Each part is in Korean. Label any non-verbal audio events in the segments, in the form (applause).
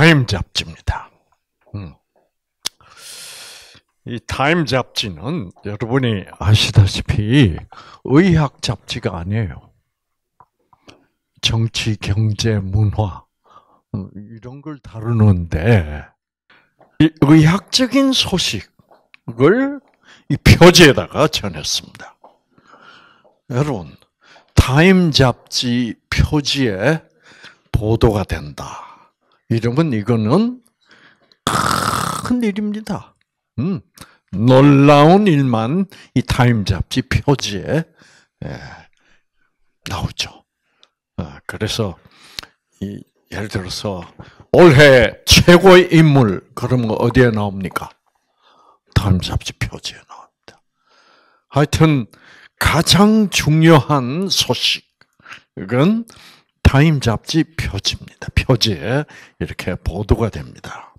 타임 잡지입니다. 음. 이 타임 잡지는 여러분이 아시다시피 의학 잡지가 아니에요. 정치, 경제, 문화 음, 이런 걸 다루는데 의학적인 소식을 이 표지에다가 전했습니다. 여러분, 타임 잡지 표지에 보도가 된다. 이러분 이거는 큰 일입니다. 음, 놀라운 일만 이 타임 잡지 표지에 예, 나오죠. 아, 그래서 이, 예를 들어서 올해 최고의 인물 그러면 어디에 나옵니까? 다음 잡지 표지에 나옵니다. 하여튼 가장 중요한 소식은 타임 잡지 표지입니다. 표지에 이렇게 보도가 됩니다.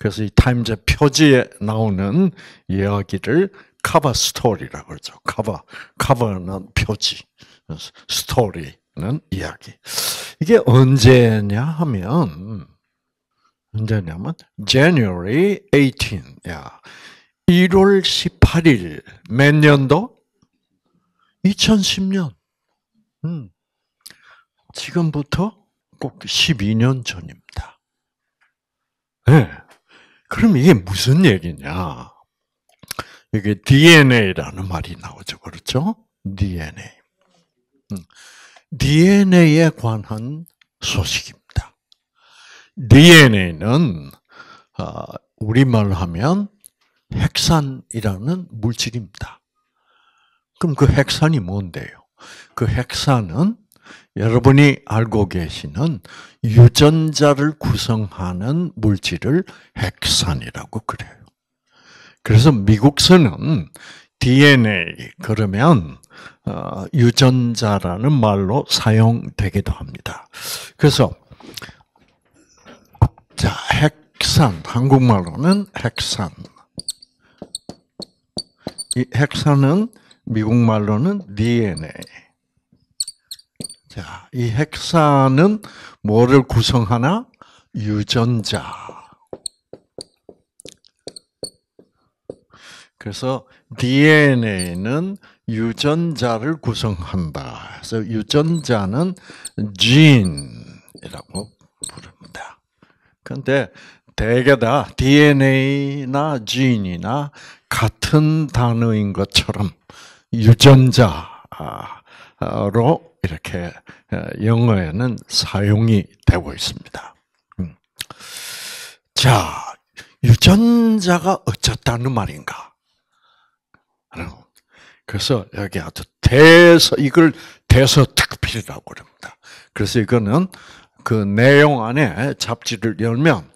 그래서 이 타임즈 표지에 나오는 이야기를 카바 스토리라고 그러죠. 카바, 카바는 표지, 스토리는 이야기. 이게 언제냐 하면, 언제냐면, January 18, 야, 1월 18일, 몇 년도? 2010년. 음. 지금부터 꼭 12년 전입니다. 네. 그럼 이게 무슨 얘기냐? 이게 DNA라는 말이 나오죠. 그렇죠? DNA. DNA에 음. 관한 소식입니다. DNA는 어, 우리말로 하면 핵산이라는 물질입니다. 그럼 그 핵산이 뭔데요? 그 핵산은 여러분이 알고 계시는 유전자를 구성하는 물질을 핵산이라고 그래요. 그래서 미국서는 DNA 그러면 어, 유전자라는 말로 사용되기도 합니다. 그래서 자 핵산 한국말로는 핵산 이 핵산은 미국말로는 DNA 자, 이 핵사는 뭐를 구성하나? 유전자. 그래서 DNA는 유전자를 구성한다. 그래서 유전자는 gene이라고 부릅니다. 근데 대개 다 DNA나 gene이나 같은 단어인 것처럼 유전자로 이렇게 어, 영어에는 사용이 되고 있습니다. 음. 자, 유전자가 어쨌다는 말인가? 그래서 여기 아주 대서 이걸 대서특필이라고 그니다 그래서 이거는 그 내용 안에 잡지를 열면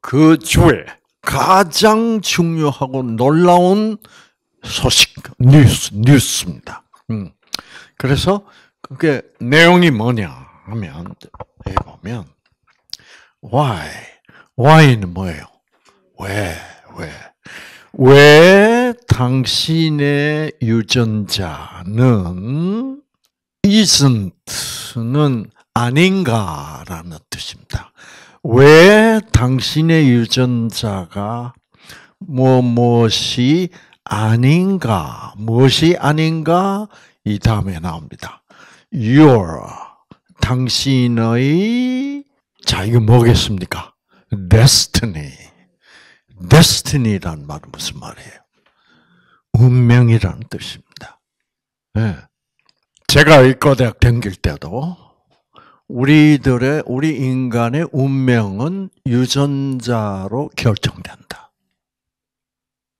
그 주에 가장 중요하고 놀라운 소식 뉴스 뉴스입니다. 음. 그래서 그게 내용이 뭐냐 하면 여 보면 why why는 뭐예요? 왜 왜? 왜 당신의 유전자는 isn't는 아닌가라는 뜻입니다. 왜 당신의 유전자가 뭐 무엇이 아닌가, 무엇이 아닌가 이 다음에 나옵니다. Your 당신의 자 이거 뭐겠습니까? Destiny. Destiny란 말은 무슨 말이에요? 운명이라는 뜻입니다. 네. 제가 의과대학 댕길 때도 우리들의 우리 인간의 운명은 유전자로 결정된다.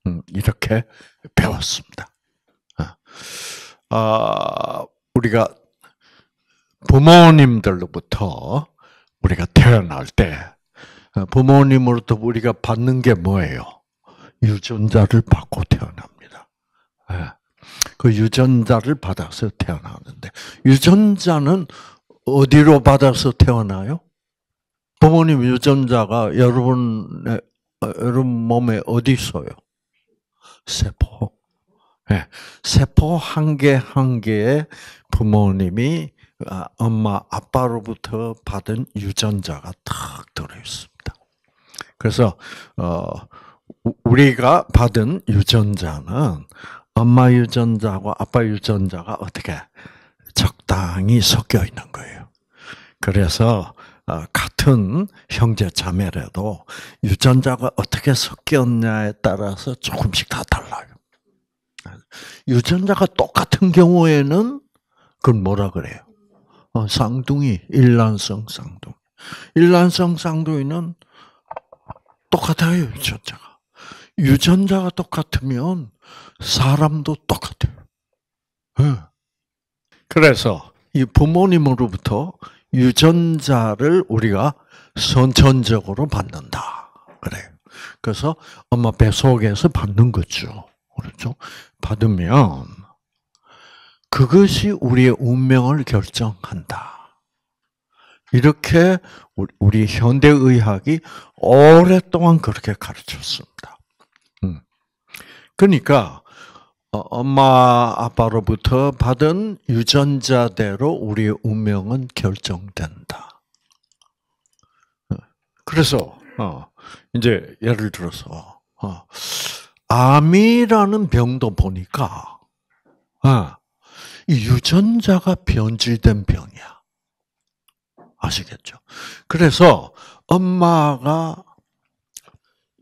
음, 이렇게 배웠습니다. 예. 아, 우리가 부모님들로부터 우리가 태어날 때 어, 부모님으로부터 우리가 받는 게 뭐예요? 유전자를 받고 태어납니다. 예. 그 유전자를 받아서 태어나는데 유전자는 어디로 받아서 태어나요? 부모님 유전자가 여러분의 어, 여러분 몸에 어디 있어요? 세포 예. 세포 한 개 한 개의 부모님이 어, 엄마 아빠로부터 받은 유전자가 탁 들어 있습니다. 그래서 어, 우리가 받은 유전자는 엄마 유전자와 아빠 유전자가 어떻게 적당히 섞여 있는 거예요. 그래서 어, 같은 형제 자매라도 유전자가 어떻게 섞였냐에 따라서 조금씩 다 달라요. 유전자가 똑같은 경우에는 그걸 뭐라 그래요? 어, 쌍둥이, 일란성 쌍둥이. 일란성 쌍둥이는 똑같아요, 유전자가. 유전자가 똑같으면 사람도 똑같아요. 네. 그래서 이 부모님으로부터 유전자를 우리가 선천적으로 받는다. 그래요. 그래서 엄마 배 속에서 받는 거죠. 그렇죠? 받으면 그것이 우리의 운명을 결정한다. 이렇게 우리 현대의학이 오랫동안 그렇게 가르쳤습니다. 음. 그러니까 어, 엄마 아빠로부터 받은 유전자대로 우리의 운명은 결정된다. 어. 그래서 어, 이제 예를 들어서 암이라는 병도 보니까 아, 유전자가 변질된 병이야. 아시겠죠? 그래서 엄마가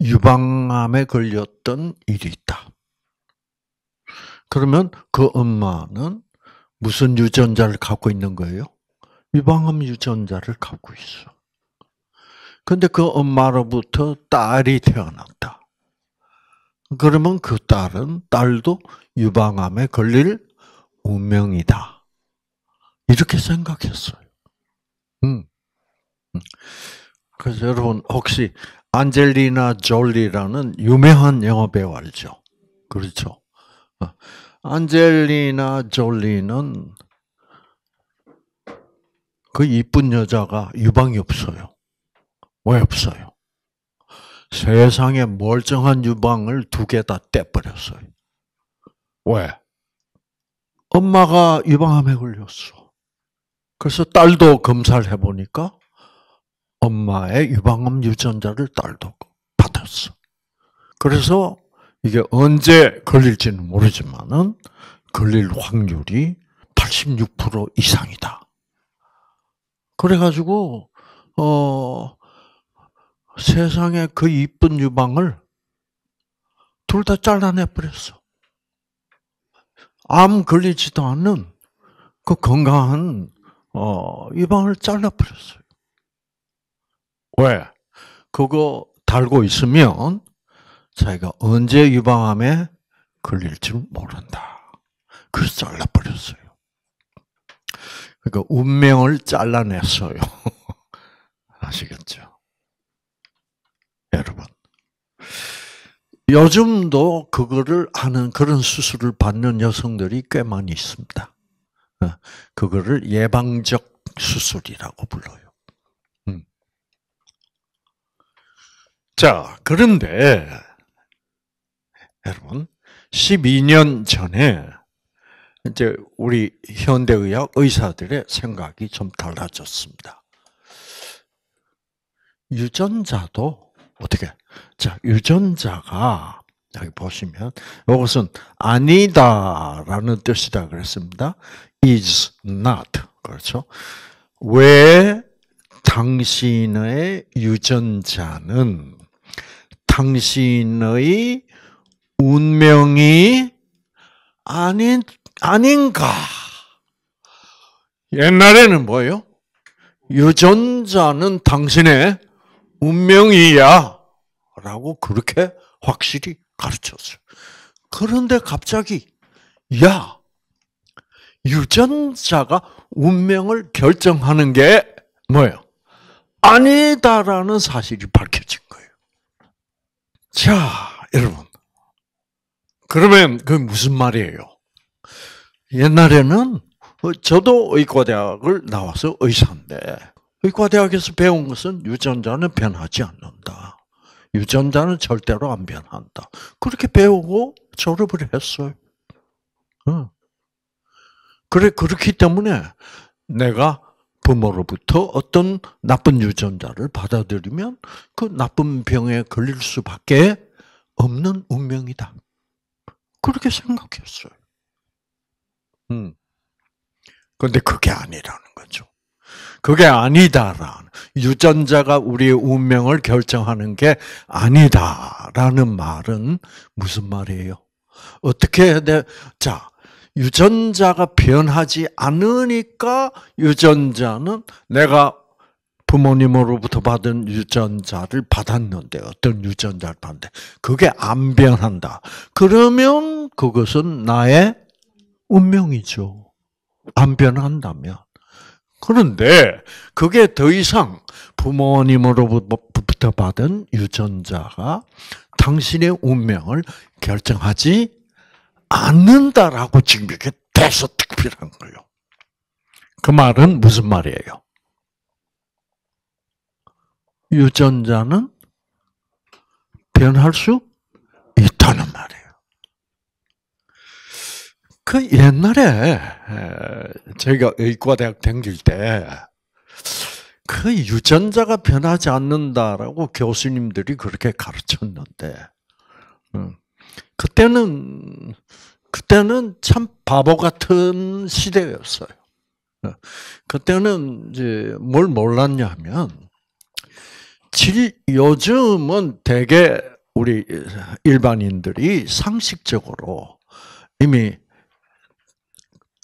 유방암에 걸렸던 일이 있다. 그러면 그 엄마는 무슨 유전자를 갖고 있는 거예요? 유방암 유전자를 갖고 있어. 근데 그 엄마로부터 딸이 태어났다. 그러면 그 딸은 딸도 유방암에 걸릴 운명이다. 이렇게 생각했어요. 음. 음. 그래서 여러분 혹시 안젤리나 졸리라는 유명한 영화 배우 알죠? 그렇죠. 어. 안젤리나 졸리는 그 이쁜 여자가 유방이 없어요. 왜 없어요? 세상에 멀쩡한 유방을 두 개 다 떼버렸어요. 왜? 엄마가 유방암에 걸렸어. 그래서 딸도 검사를 해보니까 엄마의 유방암 유전자를 딸도 받았어. 그래서 이게 언제 걸릴지는 모르지만은 걸릴 확률이 86% 이상이다. 그래가지고, 어, 세상에그 이쁜 유방을 둘 다 잘라내 버렸어. 암 걸리지도 않는 그 건강한 어, 유방을 잘라 버렸어요. 왜? 그거 달고 있으면 자기가 언제 유방암에 걸릴 줄 모른다. 그래서 잘라 버렸어요. 그러니까 운명을 잘라냈어요. (laughs) 아시겠죠? 여러분. 요즘도 그거를 하는 그런 수술을 받는 여성들이 꽤 많이 있습니다. 어, 그거를 예방적 수술이라고 불러요. 음. 자, 그런데 여러분 12년 전에 이제 우리 현대의학 의사들의 생각이 좀 달라졌습니다. 유전자도 어떻게? 자, 유전자가 여기 보시면 이것은 아니다라는 뜻이다 그랬습니다. is not 그렇죠? 왜 당신의 유전자는 당신의 운명이 아닌 아닌가? 옛날에는 뭐예요? 유전자는 당신의 운명이야. 라고 그렇게 확실히 가르쳤어요. 그런데 갑자기, 야, 유전자가 운명을 결정하는 게 뭐예요? 아니다라는 사실이 밝혀진 거예요. 자, 여러분. 그러면 그게 무슨 말이에요? 옛날에는 저도 의과대학을 나와서 의사인데 의과대학에서 배운 것은 유전자는 변하지 않는다. 유전자는 절대로 안 변한다. 그렇게 배우고 졸업을 했어요. 그래, 그렇기 때문에 내가 부모로부터 어떤 나쁜 유전자를 받아들이면 그 나쁜 병에 걸릴 수밖에 없는 운명이다. 그렇게 생각했어요. 음. 근데 그게 아니라는 거죠. 그게 아니다라는 유전자가 우리의 운명을 결정하는 게 아니다라는 말은 무슨 말이에요? 어떻게 해야 돼? 자, 유전자가 변하지 않으니까 유전자는 내가 부모님으로부터 받은 유전자를 받았는데 어떤 유전자를 받는데 그게 안 변한다. 그러면 그것은 나의 운명이죠. 안 변한다면. 그런데 그게 더 이상 부모님으로부터 받은 유전자가 당신의 운명을 결정하지 않는다라고 지금 이렇게 대서특별한 거예요. 그 말은 무슨 말이에요? 유전자는 변할 수 있다는 말이에요. 그 옛날에 제가 의과대학 댕길 때 그 유전자가 변하지 않는다라고 교수님들이 그렇게 가르쳤는데 음, 그때는 그때는 참 바보 같은 시대였어요. 어, 그때는 이제 뭘 몰랐냐면 요즘은 대개 우리 일반인들이 상식적으로 이미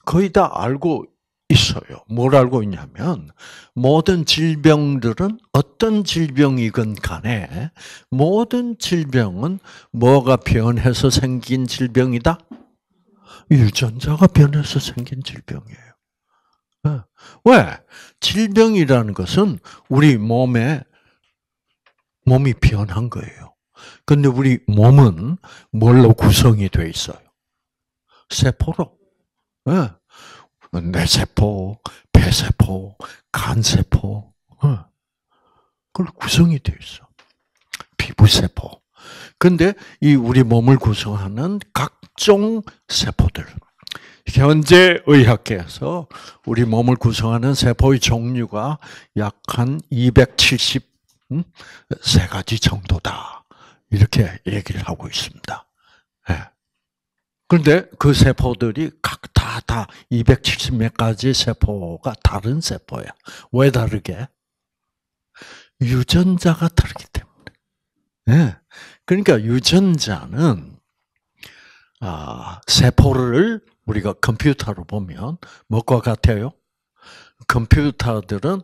거의 다 알고 있어요. 뭘 알고 있냐면 모든 질병들은 어떤 질병이건 간에 모든 질병은 뭐가 변해서 생긴 질병이다? 유전자가 변해서 생긴 질병이에요. 예. 왜? 질병이라는 것은 우리 몸에 몸이 변한 거예요. 근데 우리 몸은 뭘로 구성이 돼 있어요? 세포로. 예. 뇌세포, 폐세포, 간세포, 예. 그걸 구성이 되어 있어. 피부세포. 근데 이 우리 몸을 구성하는 각종 세포들. 현재 의학계에서 우리 몸을 구성하는 세포의 종류가 약 한 273가지 음? 정도다. 이렇게 얘기를 하고 있습니다. 예. 그런데 그 세포들이 각다 270몇 가지 세포가 다른 세포야. 왜 다르게? 유전자가 다르기 때문에. 예. 그러니까 유전자는 아, 세포를 우리가 컴퓨터로 보면 뭐과 같아요? 컴퓨터들은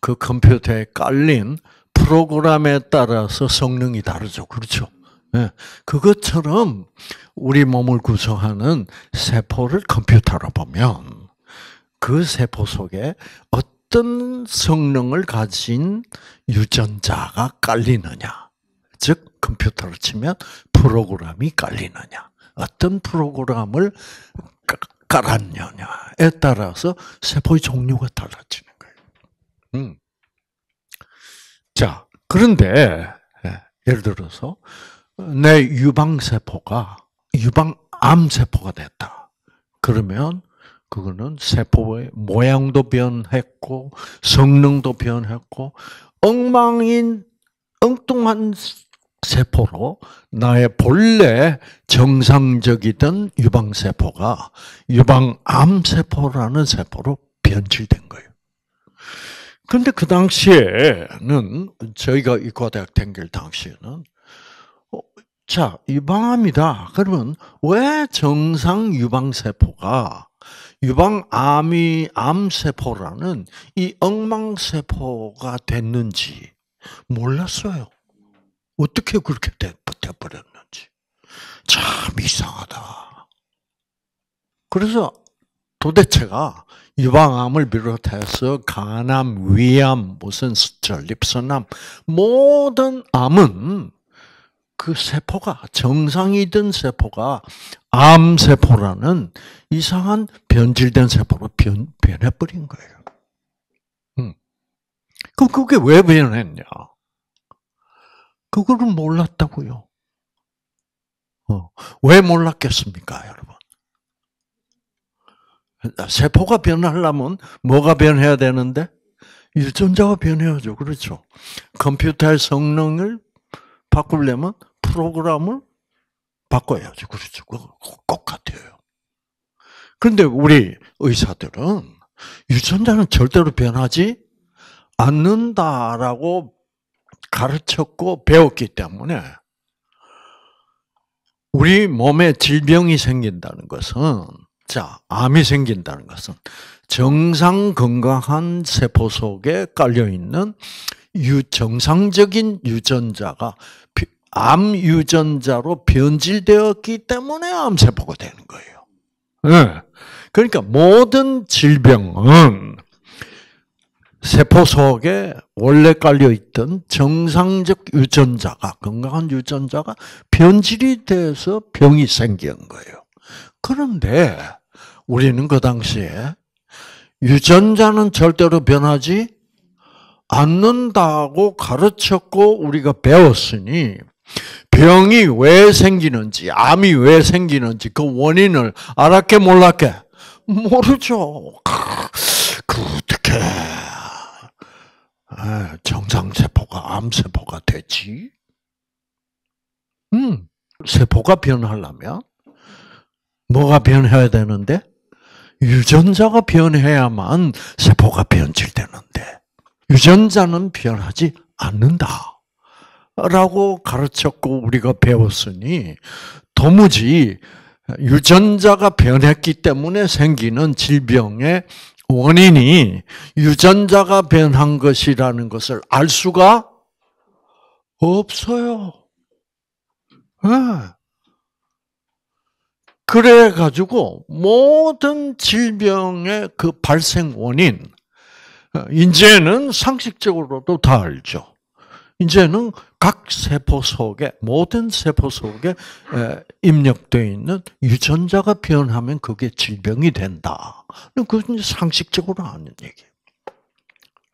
그 컴퓨터에 깔린 프로그램에 따라서 성능이 다르죠. 그렇죠? 예, 그것처럼 우리 몸을 구성하는 세포를 컴퓨터로 보면 그 세포 속에 어떤 성능을 가진 유전자가 깔리느냐. 즉, 컴퓨터로 치면 프로그램이 깔리느냐. 어떤 프로그램을 깔았느냐에 따라서 세포의 종류가 달라지는 거예요. 음. 자, 그런데, 예, 예를 들어서, 내 유방세포가 유방암세포가 됐다. 그러면 그거는 세포의 모양도 변했고 성능도 변했고 엉망인 엉뚱한 세포로 나의 본래 정상적이던 유방세포가 유방암세포라는 세포로 변질된 거예요. 근데 그 당시에는 저희가 이과대학 댕길 당시에는 자, 유방암이다. 그러면 왜 정상 유방세포가 유방암이 암세포라는 이 엉망세포가 됐는지 몰랐어요. 어떻게 그렇게 돼버렸는지. 참 이상하다. 그래서 도대체가 유방암을 비롯해서 간암, 위암, 무슨 전립선암, 모든 암은 그 세포가 정상이던 세포가 암 세포라는 이상한 변질된 세포로 변 변해버린 거예요. 음. 그 그게 왜 변했냐? 그거를 몰랐다고요. 어. 왜 몰랐겠습니까, 여러분? 세포가 변하려면 뭐가 변해야 되는데? 유전자가 변해야죠. 그렇죠. 컴퓨터의 성능을 바꾸려면 프로그램을 바꿔야지. 그렇죠. 그렇죠. 꼭 같아요. 그런데 우리 의사들은 유전자는 절대로 변하지 않는다라고 가르쳤고 배웠기 때문에 우리 몸에 질병이 생긴다는 것은 자, 암이 생긴다는 것은 정상 건강한 세포 속에 깔려 있는 유 정상적인 유전자가 암 유전자로 변질되었기 때문에 암세포가 되는 거예요. 네. 그러니까 모든 질병은 세포 속에 원래 깔려 있던 정상적 유전자가 건강한 유전자가 변질이 돼서 병이 생긴 거예요. 그런데 우리는 그 당시에 유전자는 절대로 변하지 않는다고 가르쳤고 우리가 배웠으니 병이 왜 생기는지, 암이 왜 생기는지 그 원인을 알았게 몰랐게? 모르죠. 그 어떻게 아, 정상세포가 암세포가 되지? 음, 세포가 변하려면 뭐가 변해야 되는데? 유전자가 변해야만 세포가 변질되는데 유전자는 변하지 않는다. 라고 가르쳤고 우리가 배웠으니 도무지 유전자가 변했기 때문에 생기는 질병의 원인이 유전자가 변한 것이라는 것을 알 수가 없어요. 예. 그래 가지고 모든 질병의 그 발생 원인 어, 이제는 상식적으로도 다 알죠. 이제는 각 세포 속에 모든 세포 속에 입력되어 있는 유전자가 변하면 그게 질병이 된다. 그건 상식적으로 아는 얘기예요.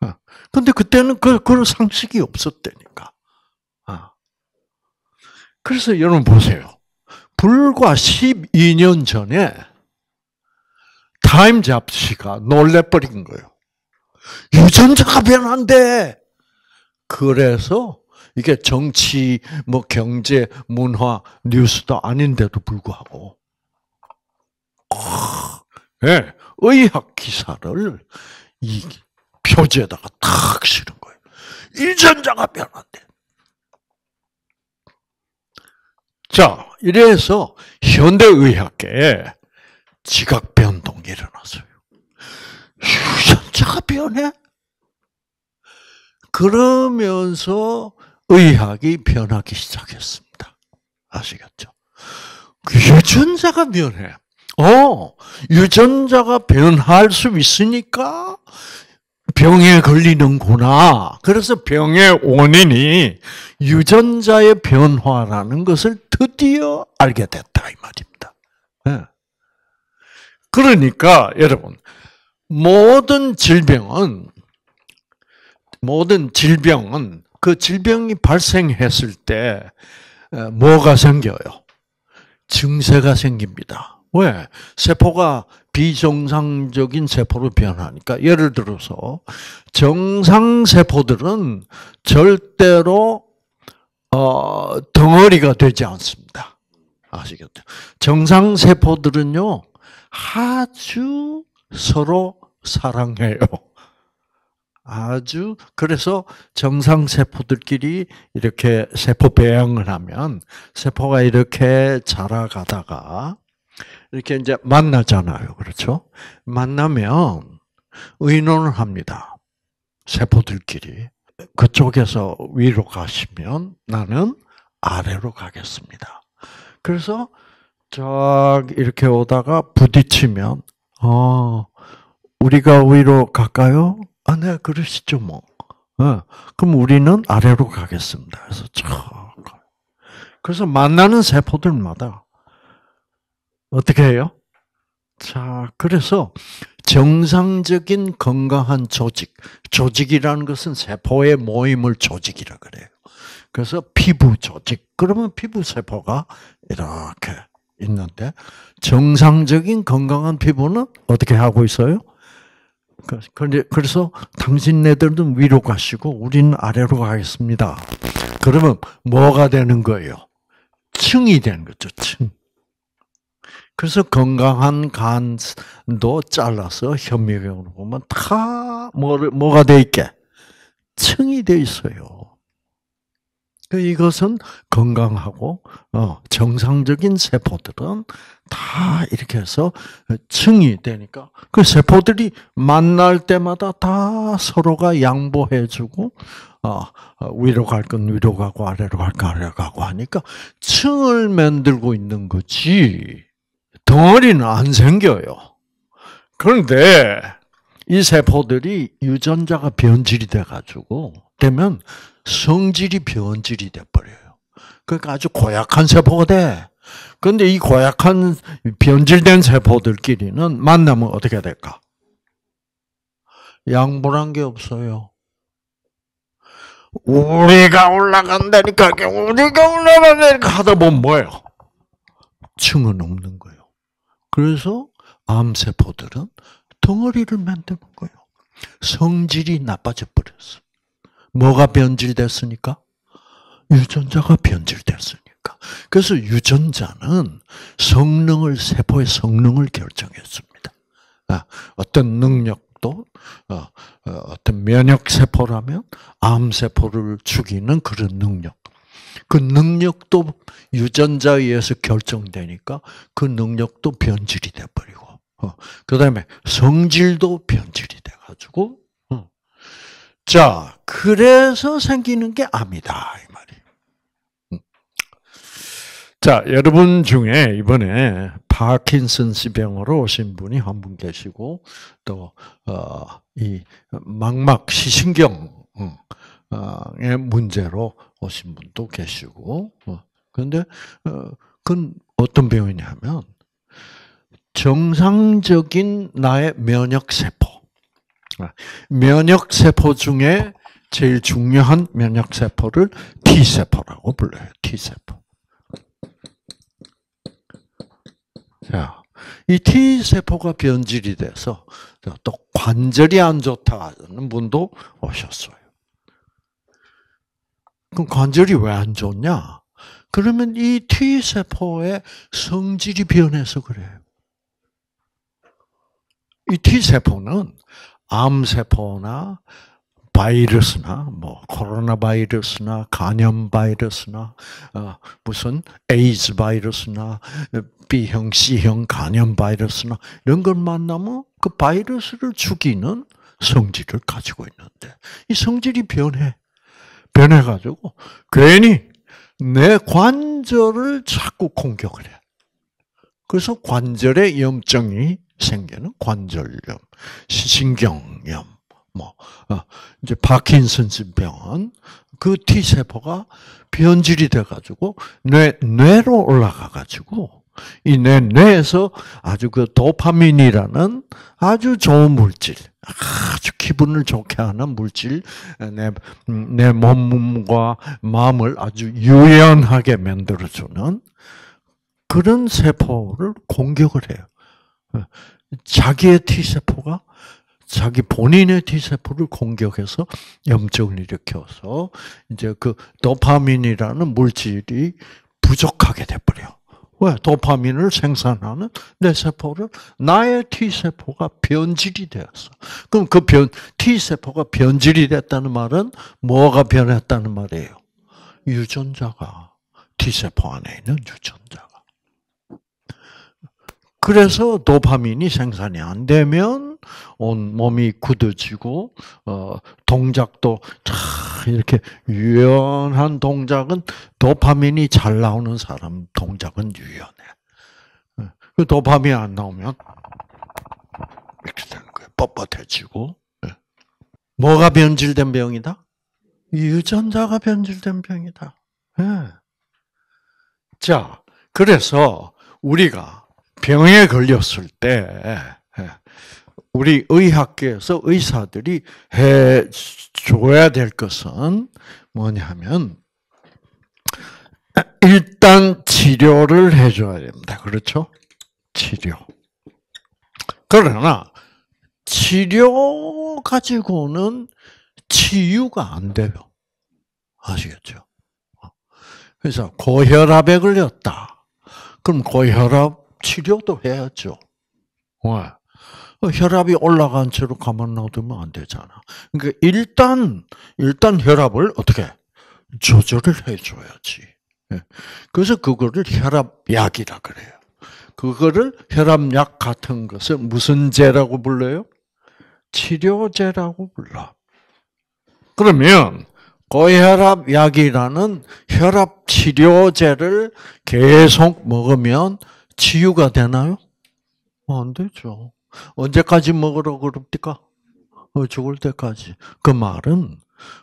어. 근데 그때는 그, 그런 상식이 없었다니까. 어. 그래서 여러분 보세요. 불과 12년 전에 타임 잡지가 놀래버린 거예요. 유전자가 변한대! 그래서 이게 정치, 뭐 경제, 문화, 뉴스도 아닌데도 불구하고 예, 의학 기사를 이 표지에다가 탁 실은 거예요. 유전자가 변한대. 자, 이래서 현대의학계에 지각 변동이 일어났어요. 유전자가 변해? 그러면서 의학이 변하기 시작했습니다. 아시겠죠? 그 유전자가 변해. 어, 유전자가 변할 수 있으니까 병에 걸리는구나. 그래서 병의 원인이 유전자의 변화라는 것을 드디어 알게 됐다 이 말입니다. 예. 그러니까 여러분 모든 질병은 모든 질병은 그 질병이 발생했을 때 뭐가 생겨요? 증세가 생깁니다. 왜? 세포가 비정상적인 세포로 변하니까. 예를 들어서 정상 세포들은 절대로 어, 덩어리가 되지 않습니다. 아시겠죠? 정상 세포들은요 아주 서로 사랑해요. 아주 그래서 정상 세포들끼리 이렇게 세포 배양을 하면 세포가 이렇게 자라가다가 이렇게 이제 만나잖아요. 그렇죠? 만나면 의논을 합니다. 세포들끼리. 그쪽에서 위로 가시면 나는 아래로 가겠습니다. 그래서 쫙 이렇게 오다가 부딪히면 어 우리가 위로 갈까요? 아, 네, 그러시죠, 뭐. 어, 그럼 우리는 아래로 가겠습니다. 그래서 쭉. 그래서 만나는 세포들마다 어떻게 해요? 자, 그래서 정상적인 건강한 조직, 조직이라는 것은 세포의 모임을 조직이라 그래요. 그래서 피부 조직, 그러면 피부 세포가 이렇게 있는데 정상적인 건강한 피부는 어떻게 하고 있어요? 그래서 당신네들은 위로 가시고 우리는 아래로 가겠습니다. 그러면 뭐가 되는 거예요? 층이 되는 거죠, 층. 그래서 건강한 간도 잘라서 현미경으로 보면 다뭐 뭐가 돼 있게? 층이 돼 있어요. 그 이것은 건강하고 어, 정상적인 세포들은 다 이렇게 해서 층이 되니까 그 세포들이 만날 때마다 다 서로가 양보해주고 어, 어, 위로 갈 건 위로 가고 아래로 갈 건 아래로 가고 하니까 층을 만들고 있는 거지 덩어리는 안 생겨요. 그런데 이 세포들이 유전자가 변질이 돼가지고 되면 성질이 변질이 돼버려요. 그러니까 아주 고약한 세포가 돼. 근데 이 고약한 변질된 세포들끼리는 만나면 어떻게 될까? 양보란 게 없어요. 우리가 올라간다니까, 우리가 올라간다니까 하다 보면 뭐예요? 층은 없는 거예요. 그래서 암세포들은 덩어리를 만드는 거예요. 성질이 나빠져 버렸어. 뭐가 변질됐으니까? 유전자가 변질됐으니까. 그래서 유전자는 성능을, 세포의 성능을 결정했습니다. 아, 어떤 능력도, 어, 어, 어떤 면역세포라면 암세포를 죽이는 그런 능력. 그 능력도 유전자에 의해서 결정되니까 그 능력도 변질이 돼버리고, 어, 그 다음에 성질도 변질이 돼가지고 자, 그래서 생기는 게 암이다. 이 말이에요. 자, 여러분 중에 이번에 파킨슨스 병으로 오신 분이 한 분 계시고, 또, 어, 이 망막 시신경의 음, 어, 문제로 오신 분도 계시고, 어, 그런데, 어, 그건 어떤 병이냐면, 정상적인 나의 면역세포, 아, 면역세포 중에 제일 중요한 면역세포를 T세포라고 불러요. T세포. 자, 이 T세포가 변질이 돼서 또 관절이 안 좋다는 분도 오셨어요. 그럼 관절이 왜 안 좋냐? 그러면 이 T세포의 성질이 변해서 그래요. 이 T세포는 암세포나 바이러스나 뭐 코로나 바이러스나 간염 바이러스나 어, 무슨 에이즈 바이러스나 B형 C형 간염 바이러스나 이런 걸 만나면 그 바이러스를 죽이는 성질을 가지고 있는데 이 성질이 변해 변해 가지고 괜히 내 관절을 자꾸 공격을 해. 그래서 관절의 염증이 생기는 관절염, 신경염, 뭐 어, 이제 파킨슨스 병은 그 T 세포가 변질이 돼 가지고 뇌 뇌로 올라가 가지고 이뇌 뇌에서 아주 그 도파민이라는 아주 좋은 물질, 아주 기분을 좋게 하는 물질, 내, 음, 내 몸과 마음을 아주 유연하게 만들어주는 그런 세포를 공격을 해요. 자기의 T세포가 자기 본인의 T세포를 공격해서 염증을 일으켜서 이제 그 도파민이라는 물질이 부족하게 돼버려. 왜? 도파민을 생산하는 내 세포를 나의 T세포가 변질이 되었어. 그럼 그 변, T세포가 변질이 됐다는 말은 뭐가 변했다는 말이에요? 유전자가, T세포 안에 있는 유전자 그래서 도파민이 생산이 안 되면 온 몸이 굳어지고 어 동작도 이렇게 유연한 동작은 도파민이 잘 나오는 사람 동작은 유연해. 어, 그 도파민 안 나오면 이렇게 되는 거예요. 뻣뻣해지고 예. 뭐가 변질된 병이다? 유전자가 변질된 병이다. 예. 자, 그래서 우리가 병에 걸렸을 때 예, 우리 의학계에서 의사들이 해 줘야 될 것은 뭐냐면 일단 치료를 해줘야 됩니다. 그렇죠? 치료. 그러나 치료 가지고는 치유가 안 돼요. 아시겠죠? 그래서 고혈압에 걸렸다. 그럼 고혈압 치료도 해야죠. 왜? 어, 혈압이 올라간 채로 가만 놔두면 안 되잖아. 그러니까 일단 일단 혈압을 어떻게 조절을 해줘야지. 예. 그래서 그거를 혈압약이라 그래요. 그거를 혈압약 같은 것을 무슨 제라고 불러요? 치료제라고 불러. 그러면 고혈압 약이라는 혈압 치료제를 계속 먹으면 치유가 되나요? 어, 안 되죠. 언제까지 먹으러 그럽니까? 어, 죽을 때까지. 그 말은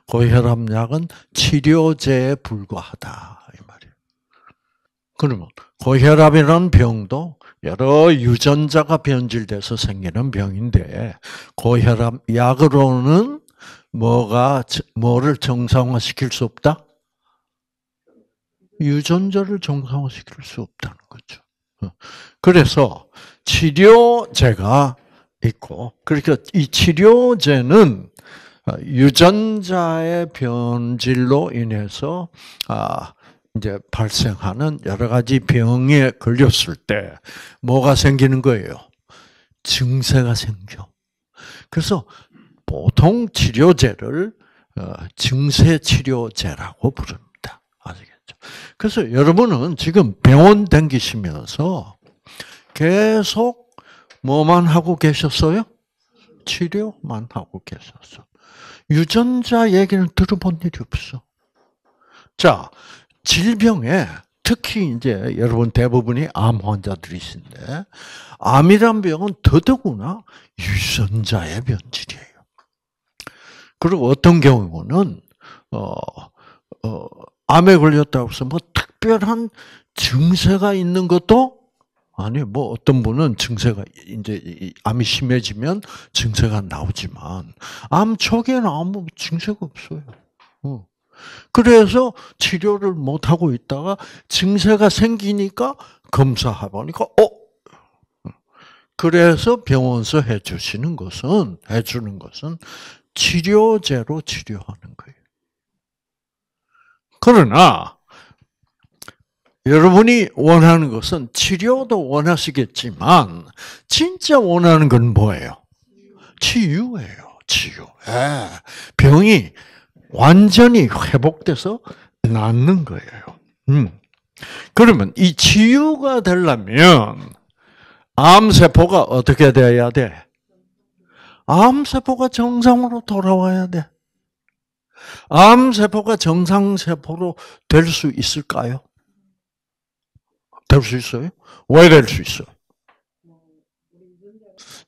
고혈압약은 치료제에 불과하다 이 말이에요. 그러면 고혈압이라는 병도 여러 유전자가 변질돼서 생기는 병인데 고혈압 약으로는 뭐가 뭐를 정상화시킬 수 없다? 유전자를 정상화시킬 수 없다는 거죠. 그래서 치료제가 있고, 그러니까 이 치료제는 유전자의 변질로 인해서 아, 이제 발생하는 여러 가지 병에 걸렸을 때 뭐가 생기는 거예요? 증세가 생겨. 그래서 보통 치료제를 어, 증세 치료제라고 부릅니다. 그래서 여러분은 지금 병원 댕기시면서 계속 뭐만 하고 계셨어요? 치료만 하고 계셨어. 유전자 얘기는 들어본 일이 없어. 자, 질병에 특히 이제 여러분 대부분이 암 환자들이신데 암이란 병은 더더구나 유전자의 변질이에요. 그리고 어떤 경우는 어, 어, 암에 걸렸다고 해서 뭐 특별한 증세가 있는 것도 아니 뭐 어떤 분은 증세가 이제 암이 심해지면 증세가 나오지만 암 초기에는 아무 증세가 없어요. 어. 그래서 치료를 못 하고 있다가 증세가 생기니까 검사해보니까 어 그래서 병원서 해주시는 것은 해주는 것은 치료제로 치료하는 거예요. 그러나 여러분이 원하는 것은 치료도 원하시겠지만 진짜 원하는 건 뭐예요? 치유예요. 치유. 예. 병이 완전히 회복돼서 낫는 거예요. 음. 그러면 이 치유가 되려면 암세포가 어떻게 돼야 돼? 암세포가 정상으로 돌아와야 돼. 암세포가 정상세포로 될 수 있을까요? 될 수 있어요? 왜 될 수 있어요?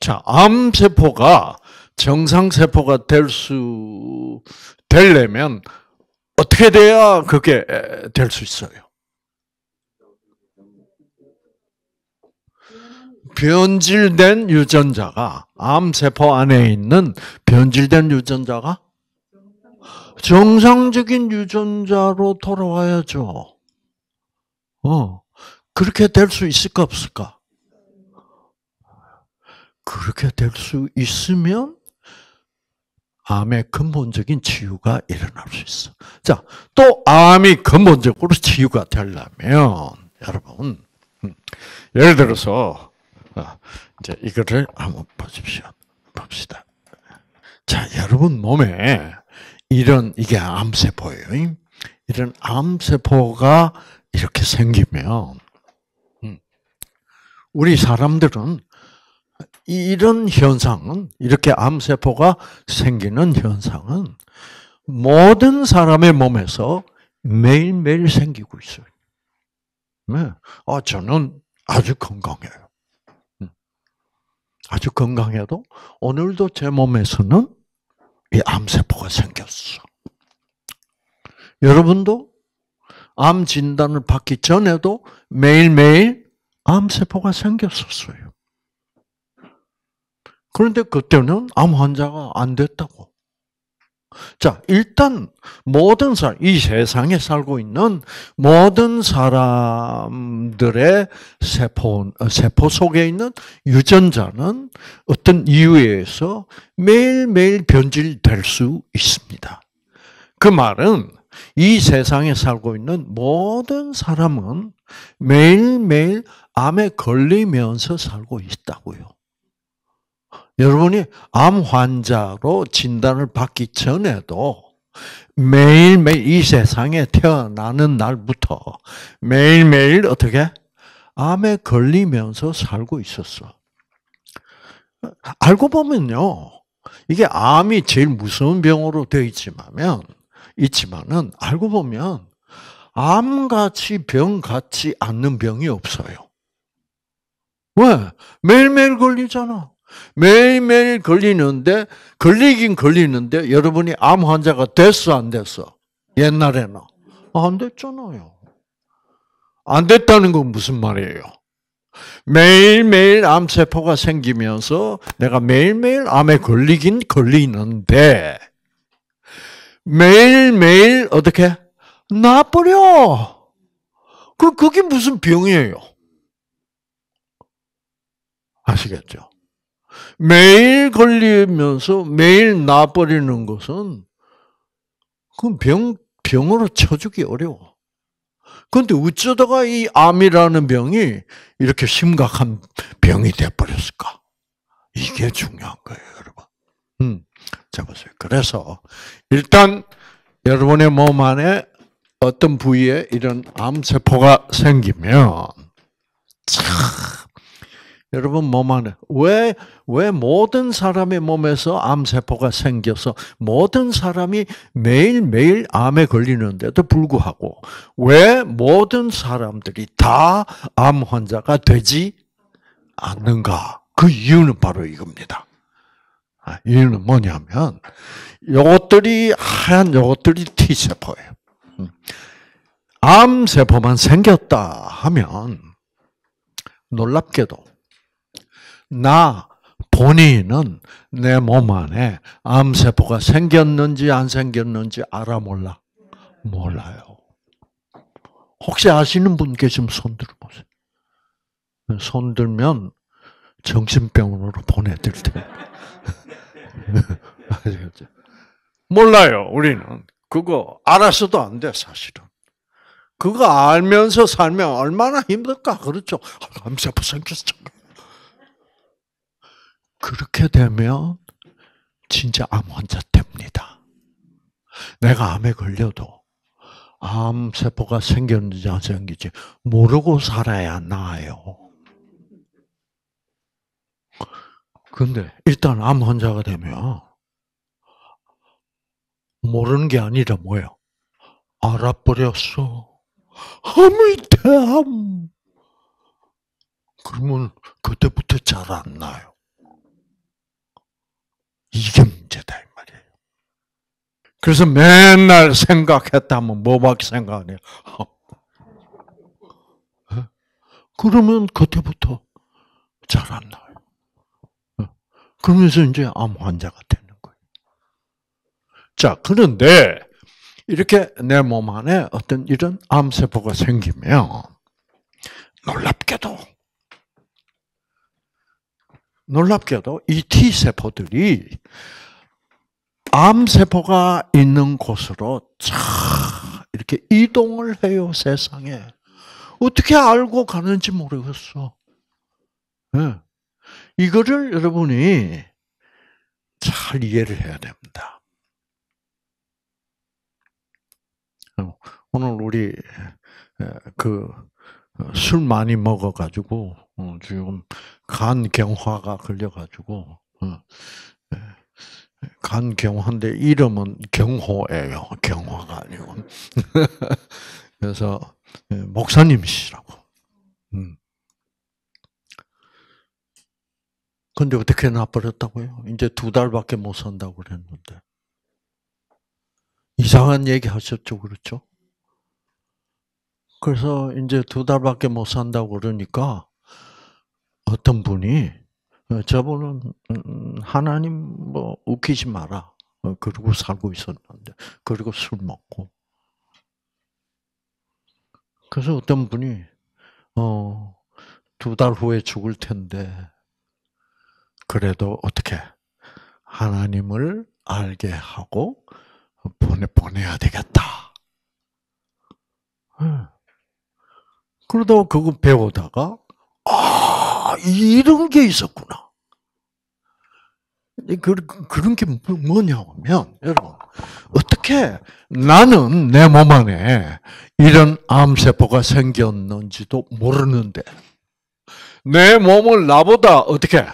자, 암세포가 정상세포가 될 수, 되려면 어떻게 돼야 그게 될 수 있어요? 변질된 유전자가, 암세포 안에 있는 변질된 유전자가 정상적인 유전자로 돌아와야죠. 어. 그렇게 될 수 있을까 없을까? 그렇게 될 수 있으면 암의 근본적인 치유가 일어날 수 있어. 자, 또 암이 근본적으로 치유가 되려면 여러분 음, 예를 들어서 어, 이제 이거를 한번 보십시오. 봅시다. 자, 여러분 몸에 이런 이게 암세포예요. 이런 암세포가 이렇게 생기면 음, 우리 사람들은 이런 현상은 이렇게 암세포가 생기는 현상은 모든 사람의 몸에서 매일매일 생기고 있어요. 네. 아, 저는 아주 건강해요. 음. 아주 건강해도 오늘도 제 몸에서는 이 암세포가 생겼어. 여러분도 암 진단을 받기 전에도 매일매일 암세포가 생겼었어요. 그런데 그때는 암 환자가 안 됐다고. 자, 일단 모든 사람, 이 세상에 살고 있는 모든 사람들의 세포, 어, 세포 속에 있는 유전자는 어떤 이유에 의해서 매일매일 변질될 수 있습니다. 그 말은 이 세상에 살고 있는 모든 사람은 매일매일 암에 걸리면서 살고 있다고요. 여러분이 암 환자로 진단을 받기 전에도 매일매일 이 세상에 태어나는 날부터 매일매일 어떻게? 암에 걸리면서 살고 있었어. 알고 보면요. 이게 암이 제일 무서운 병으로 되어 있지만은, 있지만은, 알고 보면, 암같이 병 같지 않는 병이 없어요. 왜? 매일매일 걸리잖아. 매일매일 걸리는데, 걸리긴 걸리는데, 여러분이 암 환자가 됐어, 안 됐어? 옛날에는? 아, 안 됐잖아요. 안 됐다는 건 무슨 말이에요? 매일매일 암세포가 생기면서 내가 매일매일 암에 걸리긴 걸리는데, 매일매일 어떻게? 나버려! 그, 그게 무슨 병이에요? 아시겠죠? 매일 걸리면서 매일 나버리는 것은 그 병, 병으로 쳐주기 어려워. 근데 어쩌다가 이 암이라는 병이 이렇게 심각한 병이 돼버렸을까? 이게 중요한 거예요, 여러분. 음, 자, 보세요. 그래서, 일단, 여러분의 몸 안에 어떤 부위에 이런 암세포가 생기면, 참, 여러분 몸 안에 왜왜 모든 사람의 몸에서 암세포가 생겨서 모든 사람이 매일매일 암에 걸리는데도 불구하고 왜 모든 사람들이 다 암 환자가 되지 않는가? 그 이유는 바로 이겁니다. 아, 이유는 뭐냐면 요것들이 하얀 요것들이 T세포예요. 음. 암세포만 생겼다 하면 놀랍게도 나 본인은 내 몸 안에 암세포가 생겼는지 안 생겼는지 알아 몰라? 몰라요. 혹시 아시는 분 계시면 손 들어보세요. 손 들면 정신병원으로 보내드릴 테니 (laughs) 아 몰라요, 우리는. 그거 알아서도 안 돼, 사실은. 그거 알면서 살면 얼마나 힘들까, 그렇죠? 아, 암세포 생겼어. 그렇게 되면 진짜 암 환자 됩니다. 내가 암에 걸려도 암 세포가 생겼는지 안 생겼는지 모르고 살아야 나아요. 근데 일단 암 환자가 되면 모르는 게 아니라 뭐예요? 알아버렸어. 암이 대암. 그러면 그때부터 잘 안 나요. 이게 문제다 이 말이에요. 그래서 맨날 생각했다면 뭐밖에 생각 안 해요. 어? 어? 그러면 그때부터 잘 안 나요. 어? 그러면서 이제 암 환자가 되는 거예요. 자, 그런데 이렇게 내 몸 안에 어떤 이런 암세포가 생기면 놀랍게도 놀랍게도 이 T세포들이 암세포가 있는 곳으로 이렇게 이동을 해요, 세상에. 어떻게 알고 가는지 모르겠어. 네. 이거를 여러분이 잘 이해를 해야 됩니다. 어, 오늘 우리 그술 많이 먹어가지고 어, 지금 간 경화가 걸려가지고 어, 예, 예, 간 경화인데 이름은 경호예요. 경화가 아니고 (laughs) 그래서 예, 목사님이시라고. 음. 근데 어떻게 나버렸다고요? 이제 두 달밖에 못 산다고 그랬는데. 이상한 얘기 하셨죠, 그렇죠? 그래서 이제 두 달밖에 못 산다고 그러니까 어떤 분이 어, 저분은 음, 하나님 뭐 웃기지 마라. 어, 그리고 살고 있었는데 그리고 술 먹고 그래서 어떤 분이 어두 달 후에 죽을 텐데 그래도 어떻게 하나님을 알게 하고 보내 보내야 되겠다. 예. 그러다가 그거 배우다가 아 이런 게 있었구나. 그, 그런 게 뭐, 뭐냐면, 여러분, 어떻게 나는 내 몸 안에 이런 암세포가 생겼는지도 모르는데, 내 몸을 나보다 어떻게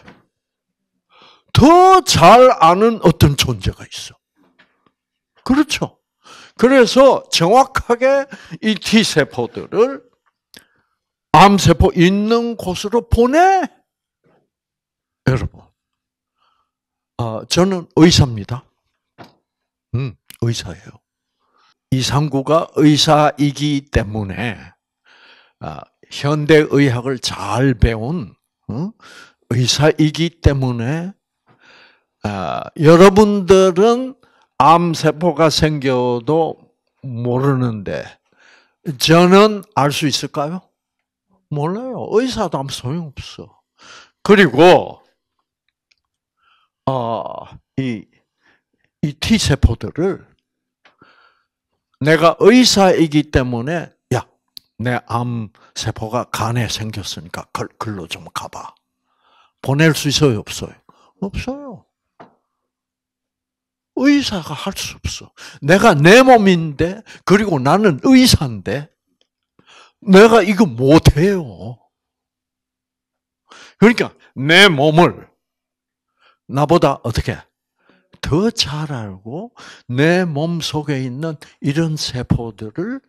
더 잘 아는 어떤 존재가 있어. 그렇죠. 그래서 정확하게 이 T세포들을 암세포 있는 곳으로 보내. 여러분, 아, 저는 의사입니다. 음, 의사예요. 이상구가 의사이기 때문에 아, 현대 의학을 잘 배운 어? 의사이기 때문에 아, 여러분들은 암세포가 생겨도 모르는데 저는 알 수 있을까요? 몰라요. 의사도 아무 소용없어. 그리고 아이이 어, 이 T 세포들을 내가 의사이기 때문에 야내암 세포가 간에 생겼으니까 글, 글로 좀 가봐. 보낼 수 있어요 없어요? 없어요. 의사가 할 수 없어. 내가 내 몸인데, 그리고 나는 의사인데, 내가 이거 못해요. 그러니까 내 몸을 나보다 어떻게 더 잘 알고 내 몸 속에 있는 이런 세포들을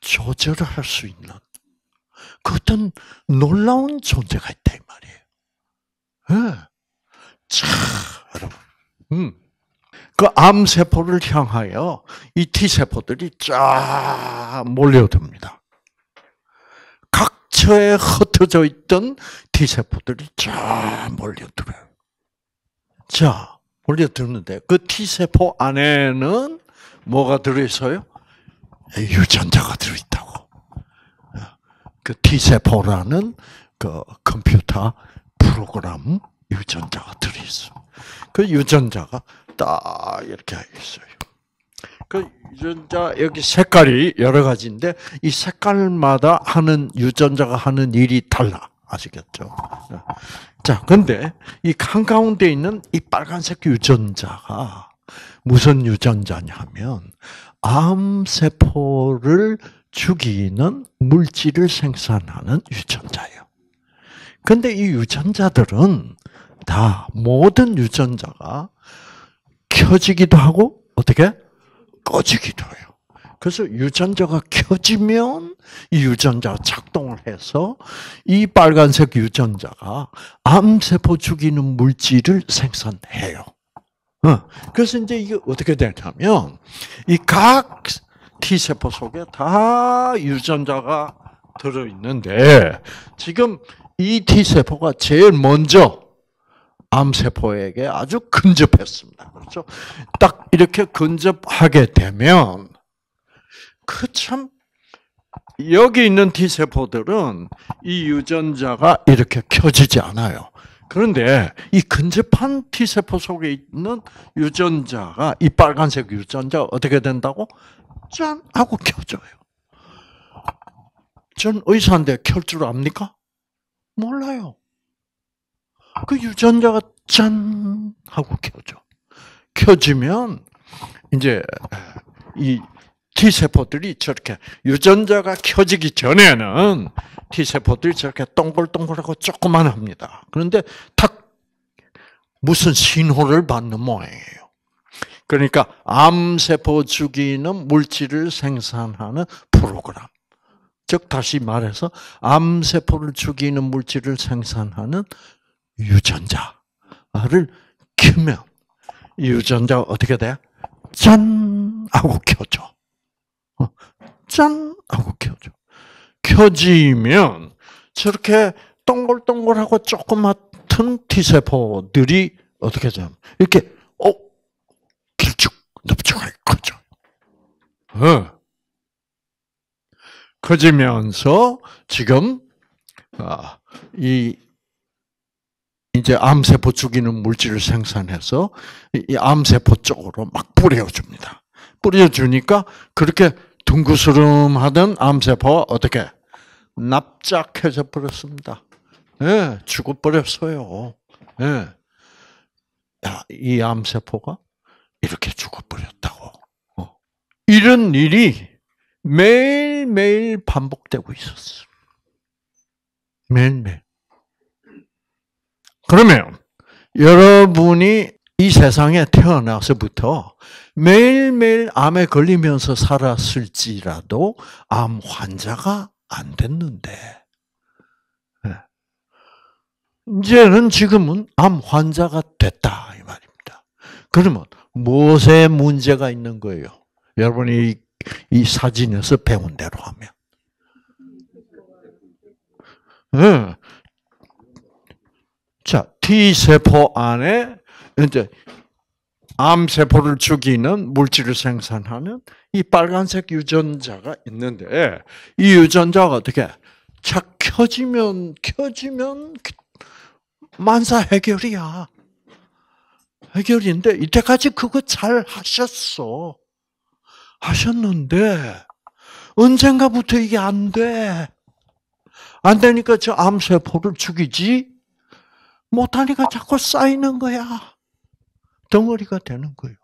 조절할 수 있는 그 어떤 놀라운 존재가 있다 이 말이에요. 네. 자, 여러분, 음. 그 암세포를 향하여 이 T세포들이 쫙 몰려듭니다. 근처에 흩어져 있던 T세포들이 쫙 몰려들어요. 자, 몰려드는데 그 T세포 안에는 뭐가 들어있어요? 유전자가 들어있다고. 그 T세포라는 그 컴퓨터 프로그램 유전자가 들어있어. 그 유전자가 딱 이렇게 있어요. 그 유전자 여기 색깔이 여러 가지인데 이 색깔마다 하는 유전자가 하는 일이 달라. 아시겠죠? 자, 근데 이한 가운데 있는 이 빨간색 유전자가 무슨 유전자냐면 암 세포를 죽이는 물질을 생산하는 유전자예요. 근데 이 유전자들은 다 모든 유전자가 켜지기도 하고 어떻게 꺼지기도해요. 그래서 유전자가 켜지면 이 유전자가 작동을 해서 이 빨간색 유전자가 암세포 죽이는 물질을 생산해요. 어. 그래서 이제 이게 어떻게 되냐면 이 각 T세포 속에 다 유전자가 들어있는데 지금 이 T세포가 제일 먼저 암세포에게 아주 근접했습니다. 그렇죠? 딱 이렇게 근접하게 되면 그 참 여기 있는 T세포들은 이 유전자가 이렇게 켜지지 않아요. 그런데 이 근접한 T세포 속에 있는 유전자가 이 빨간색 유전자 어떻게 된다고? 짠! 하고 켜져요. 전 의사인데 켤 줄 압니까? 몰라요. 그 유전자가 짠 하고 켜져. 켜지면 이제 이 T 세포들이 저렇게 유전자가 켜지기 전에는 T 세포들이 저렇게 동글동글하고 조그만 합니다. 그런데 탁 무슨 신호를 받는 모양이에요. 그러니까 암세포 죽이는 물질을 생산하는 프로그램. 즉 다시 말해서 암세포를 죽이는 물질을 생산하는 유전자를 켜면 유전자 어떻게 돼? 짠 하고 켜져. 어, 짠 하고 켜져. 켜지면 저렇게 동글동글하고 조그맣은 T세포들이 어떻게 되냐 이렇게 어 길쭉 넓적하게 커져. 어. 커지면서 지금 아, 이 이제 암세포 죽이는 물질을 생산해서 이 암세포 쪽으로 막 뿌려줍니다. 뿌려주니까 그렇게 둥그스름하던 암세포가 어떻게 납작해져 버렸습니다. 예, 죽어버렸어요. 예. 야, 이 암세포가 이렇게 죽어버렸다고. 어. 이런 일이 매일매일 반복되고 있었어. 매일매일. 그러면 여러분이 이 세상에 태어나서부터 매일매일 암에 걸리면서 살았을지라도 암 환자가 안 됐는데, 예. 이제는 지금은 암 환자가 됐다. 이 말입니다. 그러면 무엇에 문제가 있는 거예요? 여러분이 이 사진에서 배운 대로 하면. 예. T 세포 안에 이제 암 세포를 죽이는 물질을 생산하는 이 빨간색 유전자가 있는데 이 유전자가 어떻게 착 켜지면 켜지면 만사 해결이야. 해결인데 이때까지 그거 잘 하셨어. 하셨는데 언젠가부터 이게 안 돼. 안 되니까 저 암세포를 죽이지 못하니까 아. 자꾸 쌓이는 거야. 덩어리가 되는 거예요.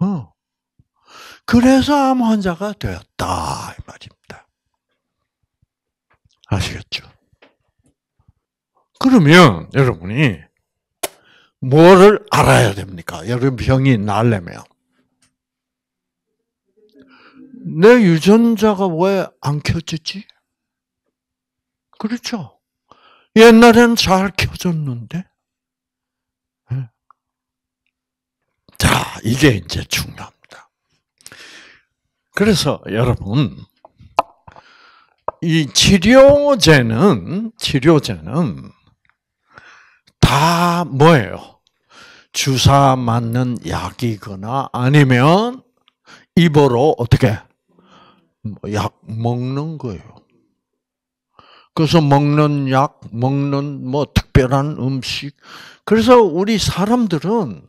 어. 그래서 암 환자가 되었다. 이 말입니다. 아시겠죠? 그러면 여러분이 뭐를 알아야 됩니까? 여러분 병이 날려면. 내 유전자가 왜 안 켜지지? 그렇죠. 옛날에는잘 켜졌는데. 예. 자, 이게 이제 중요합니다. 그래서 여러분, 이 치료제는, 치료제는 다 뭐예요? 주사 맞는 약이거나 아니면 입으로 어떻게? 뭐 약 먹는 거예요. 그래서 먹는 약, 먹는 뭐 특별한 음식. 그래서 우리 사람들은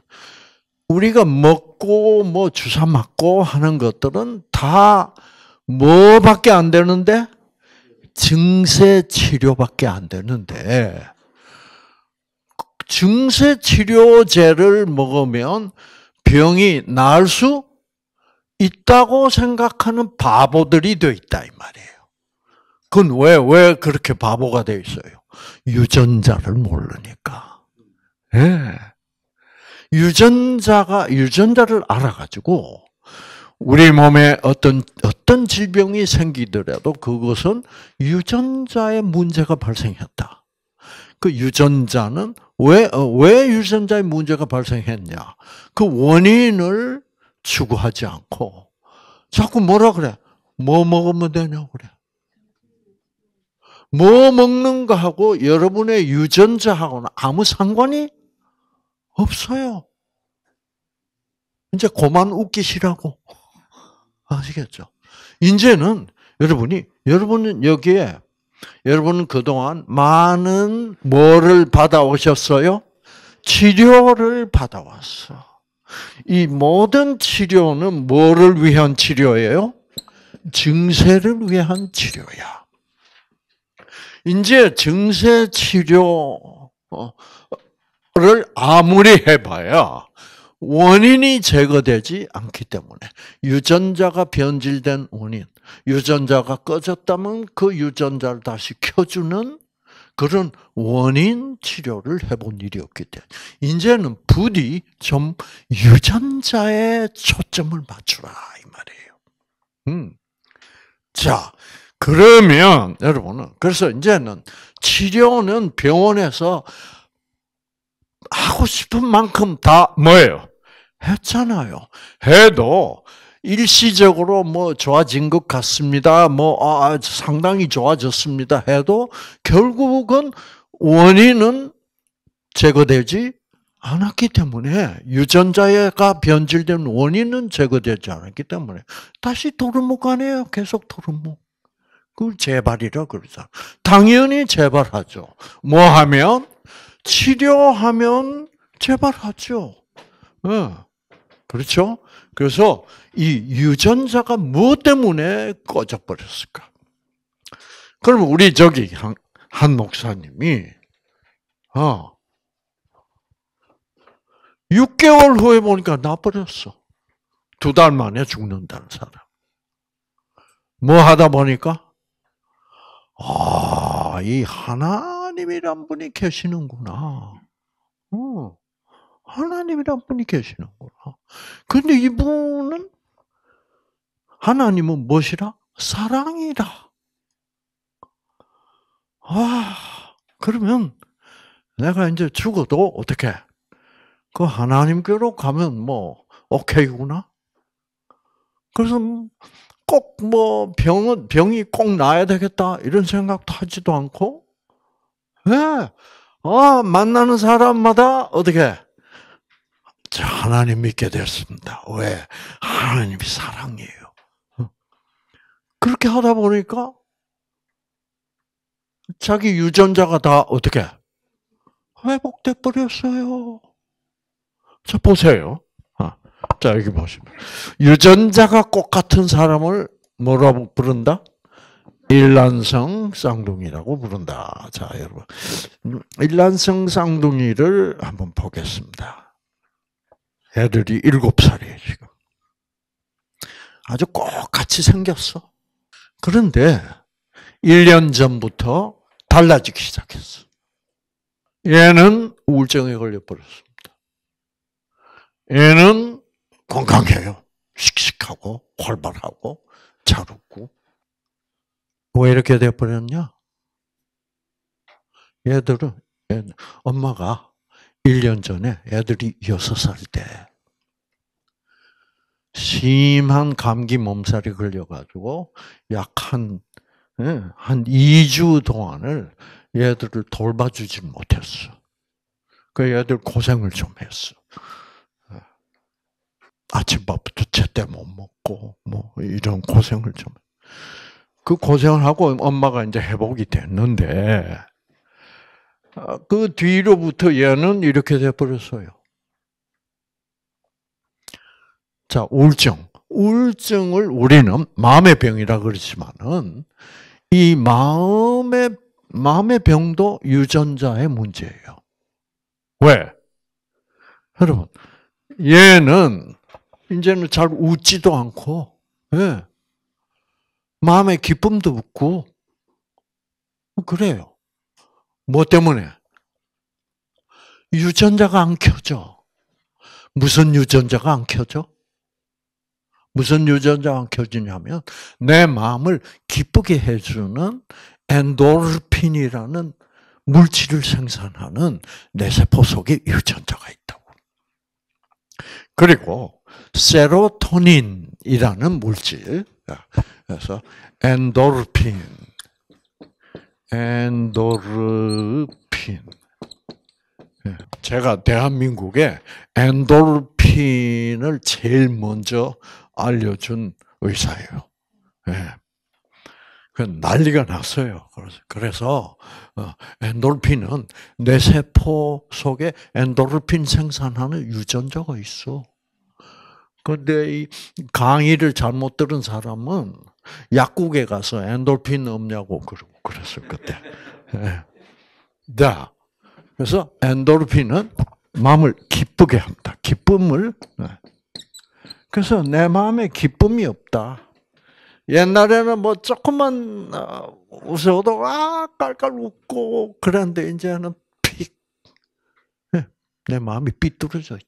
우리가 먹고 뭐 주사 맞고 하는 것들은 다 뭐밖에 안 되는데 증세 치료밖에 안 되는데 증세 치료제를 먹으면 병이 나을 수 있다고 생각하는 바보들이 돼 있다 이말이에 그건 왜, 왜 그렇게 바보가 돼 있어요? 유전자를 모르니까. 예. 유전자가, 유전자를 알아가지고, 우리 몸에 어떤, 어떤 질병이 생기더라도 그것은 유전자의 문제가 발생했다. 그 유전자는 왜, 어, 왜 유전자의 문제가 발생했냐. 그 원인을 추구하지 않고, 자꾸 뭐라 그래? 뭐 먹으면 되냐고 그래. 뭐 먹는가 하고 여러분의 유전자하고는 아무 상관이 없어요. 이제 그만 웃기시라고. 아시겠죠? 이제는 여러분이, 여러분은 여기에, 여러분은 그동안 많은 뭐를 받아오셨어요? 치료를 받아왔어. 이 모든 치료는 뭐를 위한 치료예요? 증세를 위한 치료야. 이제 증세 치료를 어, 아무리 해봐야 원인이 제거되지 않기 때문에 유전자가 변질된 원인, 유전자가 꺼졌다면 그 유전자를 다시 켜주는 그런 원인 치료를 해본 일이 없기 때문에 이제는 부디 좀 유전자에 초점을 맞추라 이 말이에요. 음. 자, 그러면 여러분은 그래서 이제는 치료는 병원에서 하고 싶은 만큼 다 뭐예요? 했잖아요. 해도 일시적으로 뭐 좋아진 것 같습니다. 뭐 아, 아 상당히 좋아졌습니다. 해도 결국은 원인은 제거되지 않았기 때문에 유전자가 변질된 원인은 제거되지 않았기 때문에 다시 도루묵 아니에요. 계속 도루묵. 그걸 재발이라 그러죠. 당연히 재발하죠. 뭐 하면? 치료하면 재발하죠. 네. 그렇죠? 그래서 이 유전자가 무엇 뭐 때문에 꺼져버렸을까? 그러면 우리 저기 한, 한 목사님이, 어, 6개월 후에 보니까 나버렸어. 두 달 만에 죽는다는 사람. 뭐 하다 보니까? 아, 이 하나님이란 분이 계시는구나. 어, 하나님이란 분이 계시는구나. 근데 이분은 하나님은 무엇이라? 사랑이라. 아, 그러면 내가 이제 죽어도 어떻게? 그 하나님께로 가면 뭐 오케이구나. 그래서 꼭뭐병 병이 꼭 나야 되겠다 이런 생각도 하지도 않고 왜? 네. 아 만나는 사람마다 어떻게 자, 하나님 믿게 됐습니다. 왜? 하나님이 사랑이에요. 어? 그렇게 하다 보니까 자기 유전자가 다 어떻게 회복돼 버렸어요. 자 보세요. 자, 여기 보시면. 유전자가 똑같은 사람을 뭐라고 부른다? 일란성 쌍둥이라고 부른다. 자, 여러분. 일란성 쌍둥이를 한번 보겠습니다. 애들이 일곱 살이에요, 지금. 아주 똑같이 생겼어. 그런데 1년 전부터 달라지기 시작했어. 얘는 우울증에 걸려 버렸습니다. 얘는 건강해요. 씩씩하고 활발하고 잘 웃고. 왜 뭐 이렇게 돼버렸냐? 얘들은 엄마가 1년 전에 애들이 6살 때 심한 감기 몸살이 걸려가지고 약 한 한 2주 동안을 얘들을 돌봐주질 못했어. 그 애들 고생을 좀 했어. 아침밥부터 제때 못 먹고 뭐 이런 고생을 좀. 그 고생을 하고 엄마가 이제 회복이 됐는데 아, 그 뒤로부터 얘는 이렇게 돼버렸어요. 자 우울증. 우울증을 우리는 마음의 병이라 그러지만은 이 마음의 마음의 병도 유전자의 문제예요. 왜? 여러분, 얘는 이제는 잘 웃지도 않고, 네. 예. 마음의 기쁨도 없고, 그래요. 뭐 때문에? 유전자가 안 켜져. 무슨 유전자가 안 켜져? 무슨 유전자가 안 켜지냐면, 내 마음을 기쁘게 해주는 엔도르핀이라는 물질을 생산하는 내 세포 속에 유전자가 있다고. 그리고 세로토닌이라는 물질. 그래서 엔도르핀, 엔도르핀. 예, 제가 대한민국에 엔도르핀을 제일 먼저 알려준 의사예요. 예. 그 난리가 났어요. 그래서 어, 엔돌핀은 뇌 세포 속에 엔돌핀 생산하는 유전자가 있어. 그런데이 강의를 잘못 들은 사람은 약국에 가서 엔돌핀 없냐고 그러고 그랬을 그때. 예. 자, 그래서 엔돌핀은 마음을 기쁘게 합니다. 기쁨을. 예. 그래서 내 마음에 기쁨이 없다. 옛날에는 뭐 조금만 어, 웃어도 아 깔깔 웃고 그런데 이제는 픽내 예. 마음이 삐뚤어져 있다.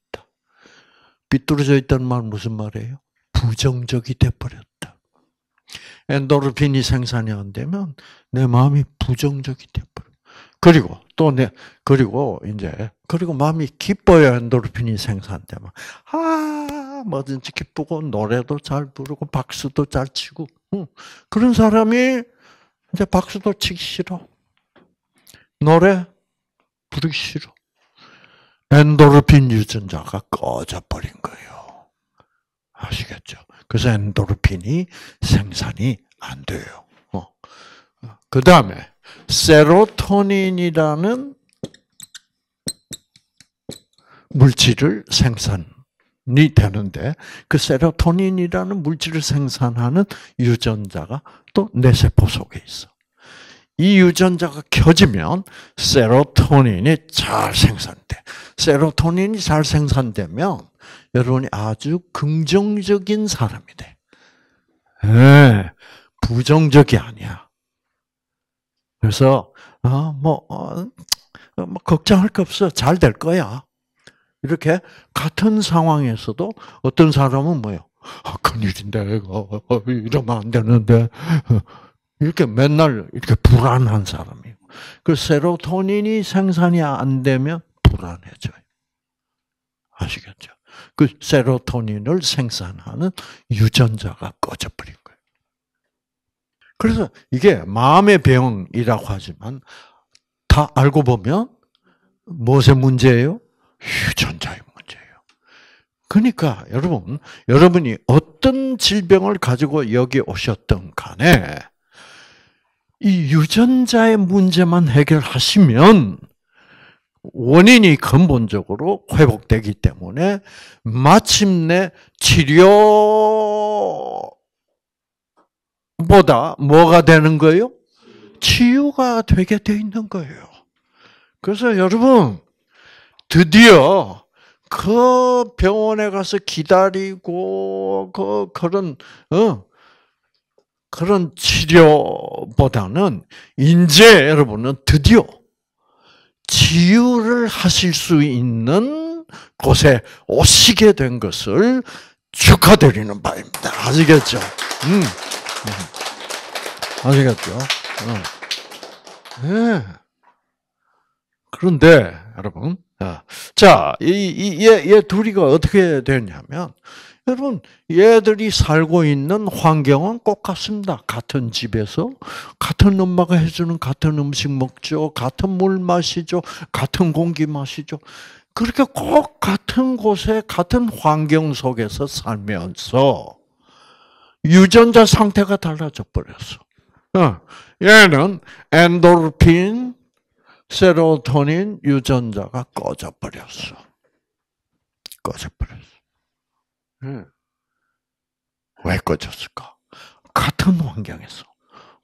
삐뚤어져 있다는 말은 무슨 말이에요? 부정적이 돼버렸다. 엔도르핀이 생산이 안 되면 내 마음이 부정적이 돼버려. 그리고 또 내, 그리고 이제, 그리고 마음이 기뻐야 엔도르핀이 생산되면, 아, 뭐든지 기쁘고, 노래도 잘 부르고, 박수도 잘 치고, 응. 그런 사람이 이제 박수도 치기 싫어. 노래 부르기 싫어. 엔도르핀 유전자가 꺼져버린 거예요. 아시겠죠? 그래서 엔도르핀이 생산이 안 돼요. 어. 그 다음에 세로토닌이라는 물질을 생산이 되는데 그 세로토닌이라는 물질을 생산하는 유전자가 또 내 세포 속에 있어. 이 유전자가 켜지면 세로토닌이 잘 생산돼. 세로토닌이 잘 생산되면 여러분이 아주 긍정적인 사람이 돼. 네, 부정적이 아니야. 그래서 아뭐 어, 어, 뭐 걱정할 거 없어. 잘 될 거야. 이렇게 같은 상황에서도 어떤 사람은 뭐요? 아, 큰일인데, 이거, 이러면 안 되는데, 이렇게 맨날 이렇게 불안한 사람이에요. 그 세로토닌이 생산이 안 되면 불안해져요. 아시겠죠? 그 세로토닌을 생산하는 유전자가 꺼져버린 거예요. 그래서 이게 마음의 병이라고 하지만 다 알고 보면 무엇의 문제예요? 유전자의 문제예요. 그러니까 여러분, 여러분이 어떤 질병을 가지고 여기 오셨던 간에 이 유전자의 문제만 해결하시면 원인이 근본적으로 회복되기 때문에 마침내 치료보다 뭐가 되는 거예요? 치유가 되게 돼 있는 거예요. 그래서 여러분 드디어 그 병원에 가서 기다리고 그 그런 어 그런 치료보다는 이제 여러분은 드디어 치유를 하실 수 있는 곳에 오시게 된 것을 축하드리는 바입니다. 아시겠죠? 음. 음. 아시겠죠? 네. 그런데 여러분, 자, 이, 이, 얘, 얘 둘이가 어떻게 되냐면, 여러분, 얘들이 살고 있는 환경은 꼭 같습니다. 같은 집에서, 같은 엄마가 해주는 같은 음식 먹죠, 같은 물 마시죠, 같은 공기 마시죠. 그렇게 꼭 같은 곳에, 같은 환경 속에서 살면서 유전자 상태가 달라져 버렸어. 어, 얘는 엔도핀 세로토닌 유전자가 꺼져 버렸어. 꺼져 버렸어. 왜 꺼졌을까? 같은 환경에서.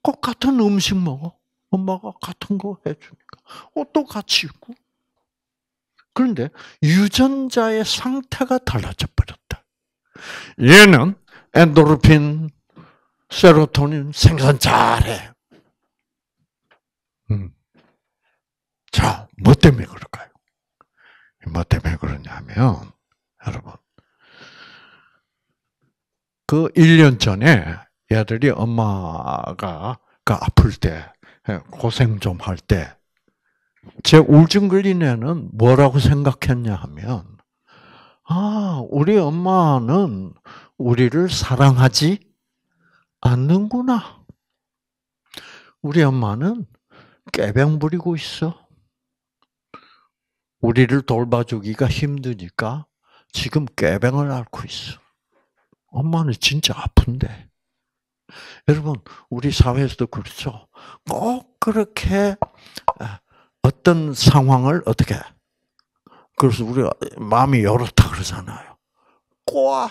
꼭 같은 음식 먹어. 엄마가 같은 거 해주니까. 옷도 어, 같이 입고. 그런데 유전자의 상태가 달라져 버렸다. 얘는 엔도르핀, 세로토닌 생산 잘해. 음. 자, 뭐 때문에 그럴까요? 뭐 때문에 그러냐면, 여러분, 그 1년 전에 애들이 엄마가 그 아플 때, 예, 고생 좀 할 때, 제울증 걸린 애는 뭐라고 생각했냐 하면, 아, 우리 엄마는 우리를 사랑하지 않는구나. 우리 엄마는 깨병 부리고 있어. 우리를 돌봐주기가 힘드니까 지금 깨병을 앓고 있어. 엄마는 진짜 아픈데. 여러분, 우리 사회에서도 그렇죠. 꼭 그렇게 아, 어떤 상황을 어떻게, 그래서 우리가 마음이 이렇다 그러잖아요. 꼬아!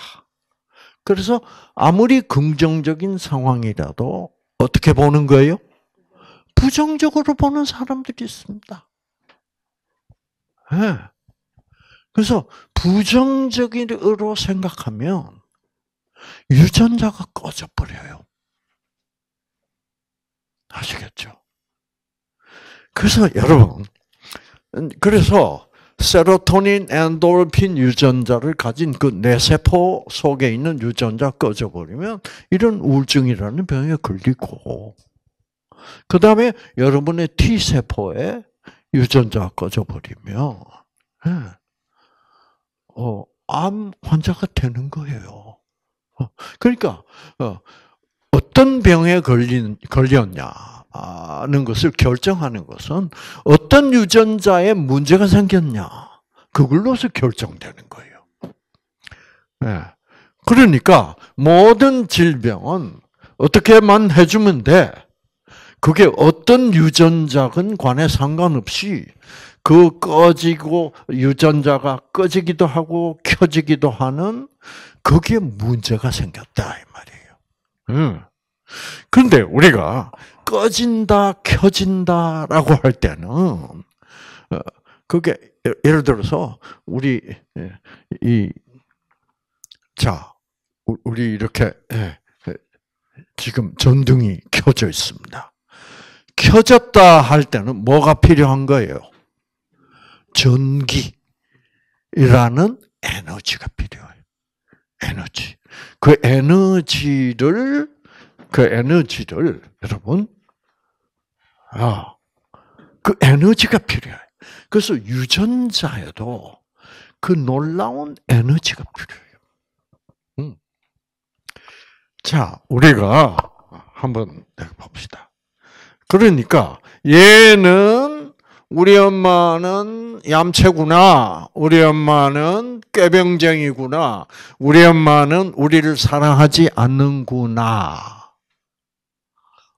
그래서 아무리 긍정적인 상황이라도 어떻게 보는 거예요? 부정적으로 보는 사람들이 있습니다. 네. 그래서 부정적으로 생각하면 유전자가 꺼져버려요. 아시겠죠? 그래서 여러분, 그래서 세로토닌, 엔도핀 유전자를 가진 그 뇌세포 속에 있는 유전자 꺼져버리면 이런 우울증이라는 병에 걸리고, 그 다음에 여러분의 T세포에 유전자 꺼져버리면, 예. 어, 암 환자가 되는 거예요. 그러니까 어, 어떤 병에 걸린 걸렸냐는 것을 결정하는 것은 어떤 유전자에 문제가 생겼냐 그걸로서 결정되는 거예요. 예. 그러니까 모든 질병은 어떻게만 해주면 돼. 그게 어떤 유전자건 관에 상관없이 그 꺼지고 유전자가 꺼지기도 하고 켜지기도 하는 거기에 문제가 생겼다 이 말이에요. 그런데 음. 우리가 꺼진다, 켜진다라고 할 때는 어, 그게 예, 예를 들어서 우리 예, 이자 우리 이렇게 예, 지금 전등이 켜져 있습니다. 켜졌다 할 때는 뭐가 필요한 거예요? 전기라는 에너지가 필요해요. 에너지. 그 에너지를 그 에너지를 여러분 아, 그 에너지가 필요해요. 그래서 유전자에도 그 놀라운 에너지가 필요해요. 음. 자, 우리가 한번 봅시다. 그러니까 얘는 우리 엄마는 얌체구나. 우리 엄마는 꾀병쟁이구나. 우리 엄마는 우리를 사랑하지 않는구나.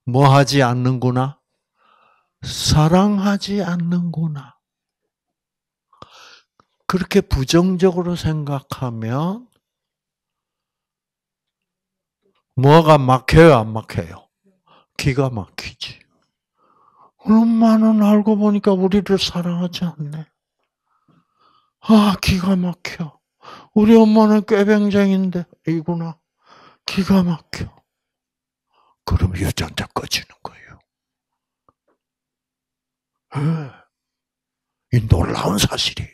뭐 하지 않는구나? 사랑하지 않는구나. 그렇게 부정적으로 생각하면 뭐가 막혀요, 안 막혀요? 기가 막히지. 엄마는 알고 보니까 우리를 사랑하지 않네. 아, 기가 막혀. 우리 엄마는 꾀병쟁인데, 이구나. 기가 막혀. 그럼 유전자 꺼지는 거예요. 네. 이 놀라운 사실이에요.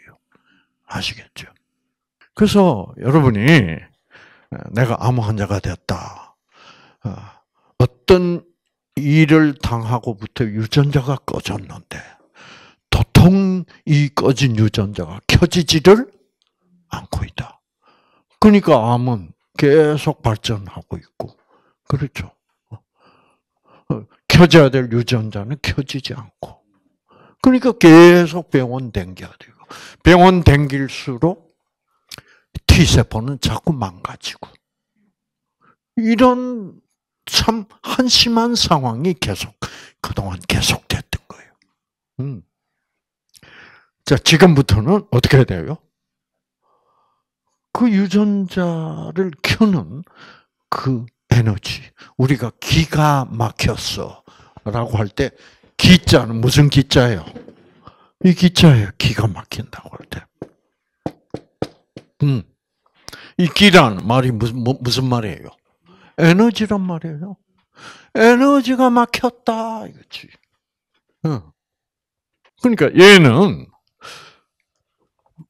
아시겠죠? 그래서 여러분이 예, 내가 암 환자가 됐다. 아, 어떤 일을 당하고부터 유전자가 꺼졌는데 도통 이 꺼진 유전자가 켜지지를 않고 있다. 그러니까 암은 계속 발전하고 있고 그렇죠. 켜져야 될 유전자는 켜지지 않고 그러니까 계속 병원 댕겨야 되고 병원 댕길수록 T 세포는 자꾸 망가지고 이런 참 한심한 상황이 계속 그동안 계속됐던 거예요. 음. 자 지금부터는 어떻게 돼요? 그 유전자를 켜는 그 에너지 우리가 기가 막혔어라고 할 때 기자는 무슨 기자예요? 이 기자예요. 기가 막힌다고 할 때. 음. 이 기란 말이 무슨 뭐, 무슨 말이에요? 에너지란 말이에요. 에너지가 막혔다 이거지. 그러니까 얘는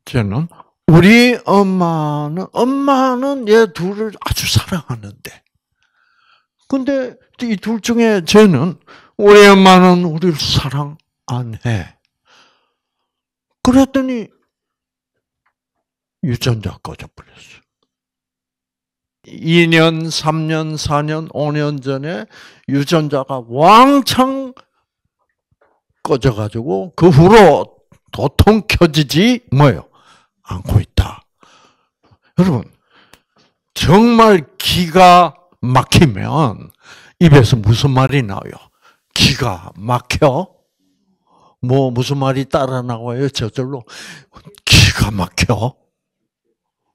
쟤는 우리 엄마는 엄마는 얘 둘을 아주 사랑하는데 근데 이 둘 중에 쟤는 우리 엄마는 우리를 사랑 안 해. 그랬더니 유전자 꺼져 버렸어. 2년, 3년, 4년, 5년 전에 유전자가 왕창 꺼져가지고 그 후로 도통 켜지지 뭐요 않고 있다. 여러분 정말 기가 막히면 입에서 무슨 말이 나와요? 기가 막혀? 뭐 무슨 말이 따라 나와요? 저절로 기가 막혀?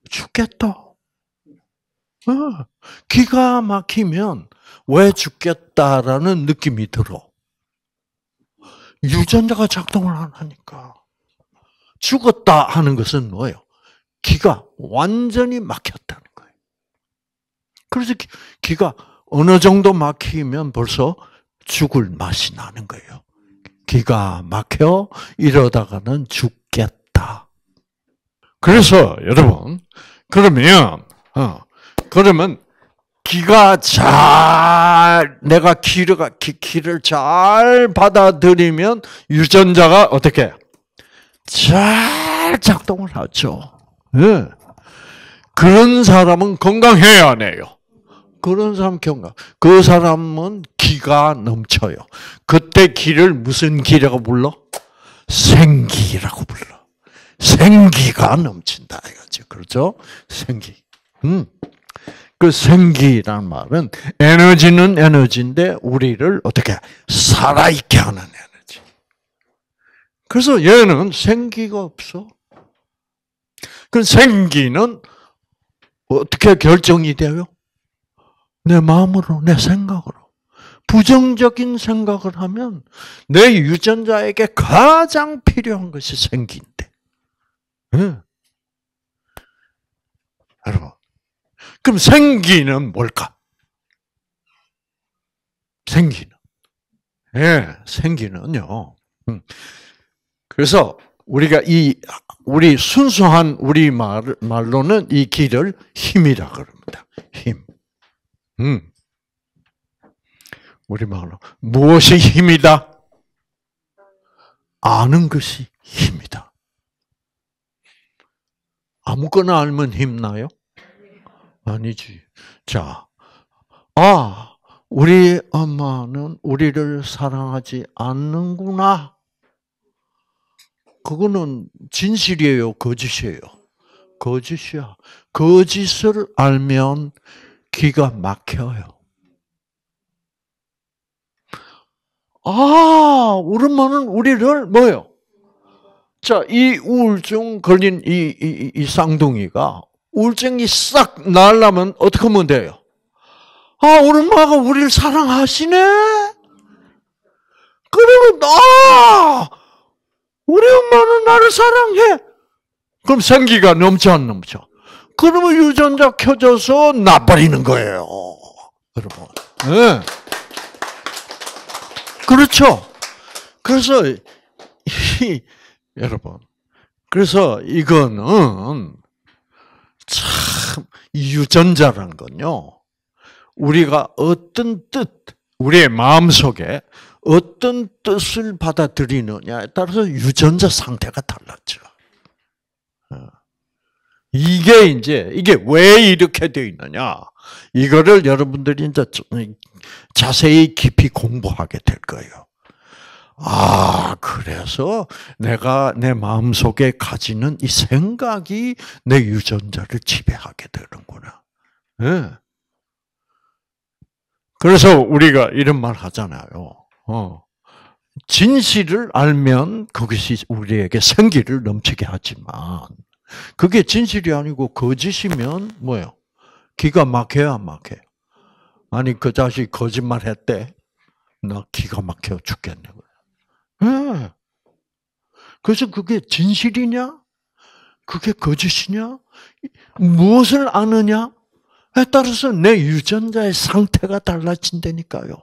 죽겠다. 아, 기가 막히면 왜 죽겠다라는 느낌이 들어. 유전자가 작동을 안 하니까. 죽었다 하는 것은 뭐예요? 기가 완전히 막혔다는 거예요. 그래서 기가 어느 정도 막히면 벌써 죽을 맛이 나는 거예요. 기가 막혀 이러다가는 죽겠다. 그래서 여러분 그러면 어, 그러면 기가 잘 내가 기를 기를 잘 받아들이면 유전자가 어떻게 잘 작동을 하죠. 네. 그런 사람은 건강해야 해요. 그런 사람 건강. 그 사람은 기가 넘쳐요. 그때 기를 무슨 기라고 불러? 생기라고 불러. 생기가 넘친다 이거죠. 그렇죠? 생기. 음. 그 생기란 말은 에너지는 에너지인데 우리를 어떻게 살아있게 하는 에너지. 그래서 얘는 생기가 없어. 그 생기는 어떻게 결정이 돼요? 내 마음으로, 내 생각으로. 부정적인 생각을 하면 내 유전자에게 가장 필요한 것이 생기인데. 응. 여러분, 그럼 생기는 뭘까? 생기는. 예, 생기는요. 음. 그래서 우리가 이 우리 순수한 우리 말로는 이 길을 힘이라 그럽니다. 힘. 음. 우리 말로 무엇이 힘이다? 아는 것이 힘이다. 아무거나 알면 힘나요? 아니지. 자, 아, 우리 엄마는 우리를 사랑하지 않는구나. 그거는 진실이에요, 거짓이에요? 거짓이야. 거짓을 알면 기가 막혀요. 아, 우리 엄마는 우리를 뭐요? 자, 이 우울증 걸린 이, 이, 이 쌍둥이가 우울증이 싹 날라면 어떻게 하면 돼요? 아, 우리 엄마가 우리를 사랑하시네? 그리고, 아! 우리 엄마는 나를 사랑해! 그럼 생기가 넘치 안 넘쳐? 그러면 유전자 켜져서 나버리는 거예요. 여러분. 네. 그렇죠. 그래서, (laughs) 여러분. 그래서 이거는, 참, 유전자란 건요, 우리가 어떤 뜻, 우리의 마음 속에 어떤 뜻을 받아들이느냐에 따라서 유전자 상태가 달라져. 어. 이게 이제, 이게 왜 이렇게 되어 있느냐. 이거를 여러분들이 이제 자세히 깊이 공부하게 될 거예요. 아, 그래서 내가 내 마음속에 가지는 이 생각이 내 유전자를 지배하게 되는구나. 네. 그래서 우리가 이런 말 하잖아요. 어. 진실을 알면 그것이 우리에게 생기를 넘치게 하지만 그게 진실이 아니고 거짓이면 뭐예요? 기가 막혀야 막혀. 아니 그 자식 거짓말 했대. 나 기가 막혀 죽겠네. 예. 그래서 그게 진실이냐? 그게 거짓이냐? 무엇을 아느냐? 에 따라서 내 유전자의 상태가 달라진다니까요.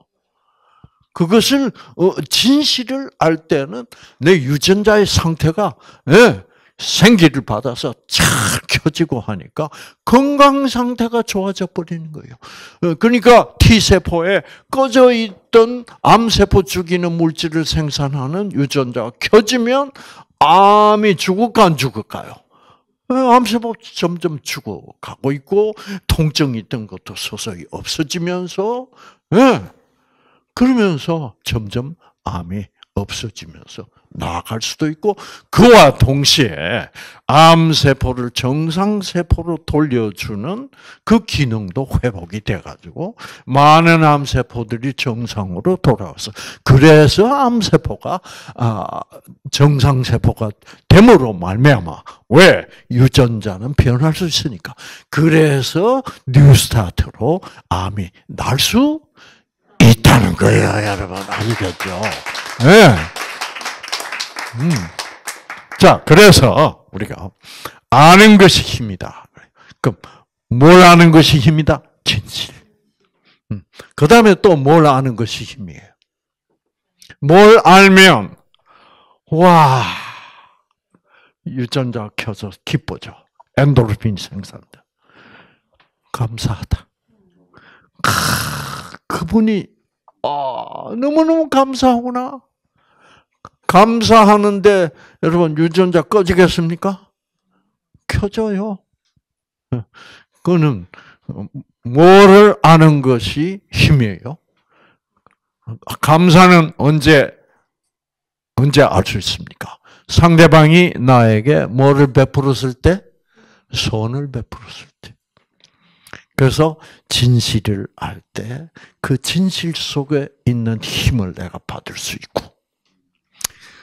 그것을 어, 진실을 알 때는 내 유전자의 상태가 예, 생기를 받아서 착 켜지고 하니까 건강 상태가 좋아져 버리는 거예요. 어, 그러니까 T세포에 꺼져 있던 암세포 죽이는 물질을 생산하는 유전자가 켜지면 암이 죽을까 안 죽을까요? 어, 암세포 점점 죽어가고 있고 통증이 있던 것도 서서히 없어지면서 예. 그러면서 점점 암이 없어지면서 나아갈 수도 있고 그와 동시에 암세포를 정상세포로 돌려주는 그 기능도 회복이 돼가지고 많은 암세포들이 정상으로 돌아와서 그래서 암세포가 아, 정상세포가 됨으로 말미암아 왜 유전자는 변할 수 있으니까 그래서 뉴스타트로 암이 날 수 있다는 거예요, 여러분 아겠죠 네. 음. 자, 그래서 우리가 아는 것이 힘이다. 그럼 뭘 아는 것이 힘이다? 진실. 음. 그 다음에 또 뭘 아는 것이 힘이에요. 뭘 알면 와 유전자 켜서 기뻐져. 엔도르핀 생산돼. 감사하다. 크, 그분이 아, 너무너무 감사하구나. 감사하는데 여러분 유전자 꺼지겠습니까? 켜져요. 그거는 뭐를 아는 것이 힘이에요. 감사는 언제 언제 알 수 있습니까? 상대방이 나에게 뭐를 베풀었을 때 선을 베풀었을 때. 그래서 진실을 알 때 그 진실 속에 있는 힘을 내가 받을 수 있고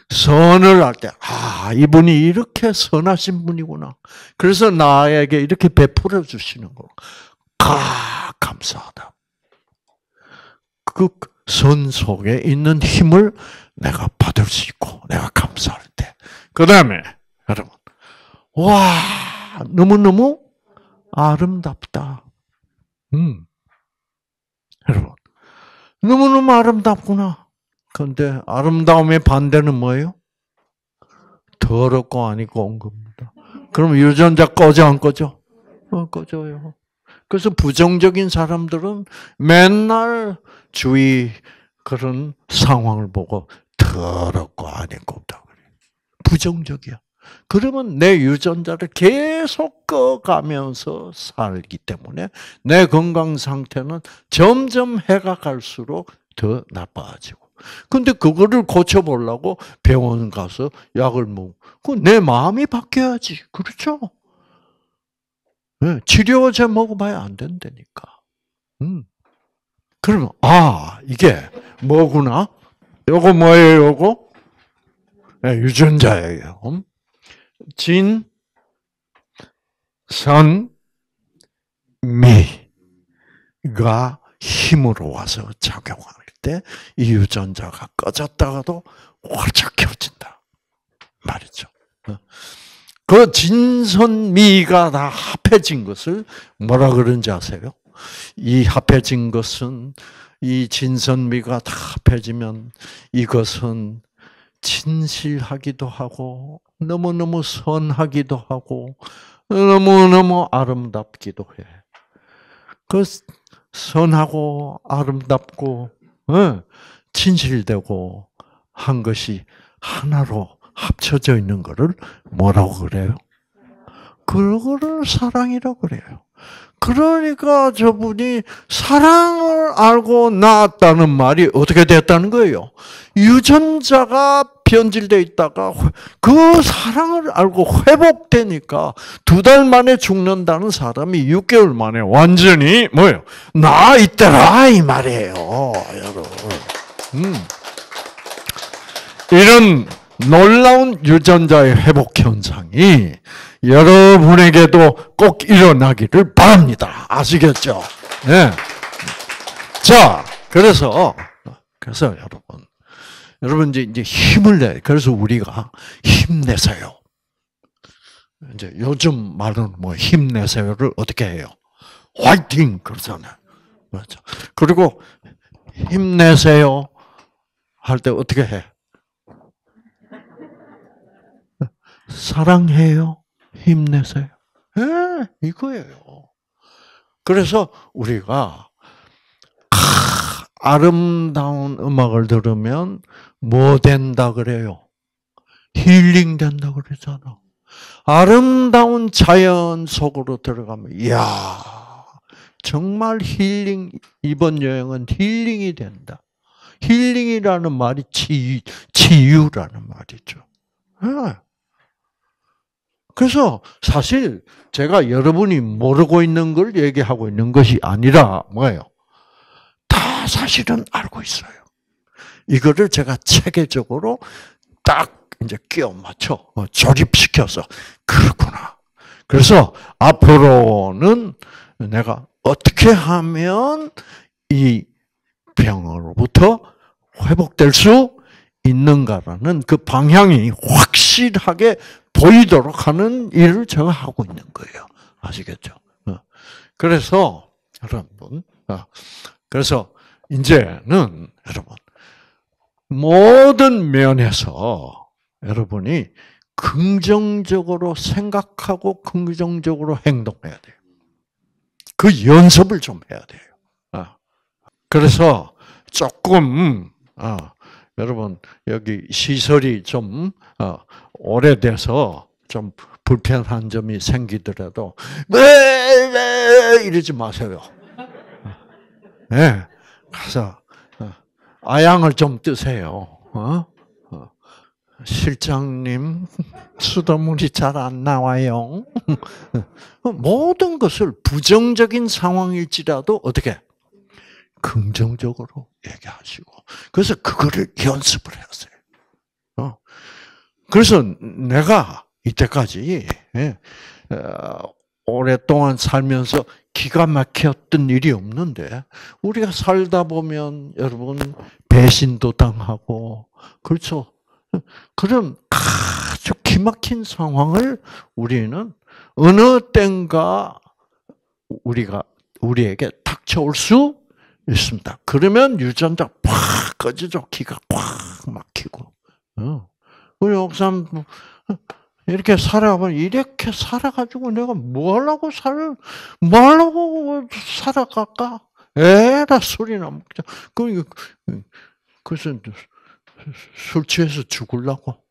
선을 할 때, 아, 이분이 이렇게 선하신 분이구나. 그래서 나에게 이렇게 베풀어 주시는 거. 아, 감사하다. 그 선 속에 있는 힘을 내가 받을 수 있고, 내가 감사할 때. 그 다음에, 여러분, 와, 너무너무 아름답다. 음. 여러분, 너무너무 아름답구나. 그런데 아름다움의 반대는 뭐예요? 더럽고 아니고 온 겁니다. 그럼 유전자 꺼져 안 꺼져? 어, 꺼져요. 그래서 부정적인 사람들은 맨날 주위 그런 상황을 보고 더럽고 아니고 없다 그래. 부정적이야. 그러면 내 유전자를 계속 꺼가면서 살기 때문에 내 건강 상태는 점점 해가 갈수록 더 나빠지고. 근데 그거를 고쳐보려고 병원 가서 약을 먹고, 내 마음이 바뀌어야지. 그렇죠? 네. 예, 치료제 먹어봐야 안 된다니까. 음. 그러면, 아, 이게 뭐구나? 요거 뭐예요, 요거? 네, 유전자예요. 음? 진, 선, 미가 힘으로 와서 작용하는 때이 유전자가 꺼졌다가도 활짝 켜진다. 말이죠. 어. 그 진선미가 다 합해진 것을 뭐라 그런지 아세요? 이 합해진 것은 이 진선미가 다 합해지면 이것은 진실하기도 하고 너무너무 선하기도 하고 너무너무 아름답기도 해. 그 선하고 아름답고 진실되고 예, 한 것이 하나로 합쳐져 있는 것을 뭐라고 그래요? 음. 그거를 사랑이라고 그래요. 그러니까 저분이 사랑을 알고 낳았다는 말이 어떻게 됐다는 거예요? 유전자가 변질돼 있다가 그 사랑을 알고 회복되니까 두 달 만에 죽는다는 사람이 6개월 만에 완전히 뭐예요? 나 있더라 이 말이에요, 여러분. 음. 이런 놀라운 유전자의 회복 현상이 여러분에게도 꼭 일어나기를 바랍니다. 아시겠죠? 네. 자, 그래서, 그래서 여러분, 여러분 이제 힘을 내. 그래서 우리가 힘내세요. 이제 요즘 말은 뭐 힘내세요를 어떻게 해요? 화이팅! 그러잖아요. 그렇죠. 그리고 힘내세요 할 때 어떻게 해? 사랑해요. 힘내세요. 네, 이거예요. 그래서 우리가 아, 름다운 음악을 들으면 뭐 된다 그래요? 힐링 된다 그러잖아. 아름다운 자연 속으로 들어가면 이야 정말 힐링 이번 여행은 힐링이 된다. 힐링이라는 말이 치, 치유라는 말이죠. 네. 그래서 사실 제가 여러분이 모르고 있는 걸 얘기하고 있는 것이 아니라 뭐예요? 다 사실은 알고 있어요. 이거를 제가 체계적으로 딱 이제 끼워 맞춰 뭐 조립시켜서 그렇구나. 그래서 앞으로는 내가 어떻게 하면 이 병으로부터 회복될 수 있는가라는 그 방향이 확실하게 보이도록 하는 일을 제가 하고 있는 거예요. 아시겠죠? 어. 그래서 여러분, 어. 그래서 이제는 여러분 모든 면에서 여러분이 긍정적으로 생각하고 긍정적으로 행동해야 돼요. 그 연습을 좀 해야 돼요. 어. 그래서 조금 아, 여러분 여기 시설이 좀 어, 오래돼서 좀 불편한 점이 생기더라도 왜 이러지 마세요. 예, 네, 가서 어, 아양을 좀 뜨세요. 어? 실장님, 수도물이 잘 안 나와요. (laughs) 모든 것을 부정적인 상황일지라도 어떻게 긍정적으로 얘기하시고 그래서 그거를 연습을 했어요. 어. 그래서 내가 이때까지 예, 어, 오랫동안 살면서 기가 막혔던 일이 없는데 우리가 살다 보면 여러분 배신도 당하고 그렇죠. 그런 아주 기막힌 상황을 우리는 어느 땐가 우리가 우리에게 닥쳐올 수 있습니다. 그러면 유전자 팍 꺼지죠. 기가 꽉 막히고. 어. 우리 옥삼 이렇게 살아가면 이렇게 살아가지고 내가 뭐 하려고 살, 뭐 하려고 살아갈까? 에라 술이나 먹자. 그, 그 그래서 술 취해서 죽을라고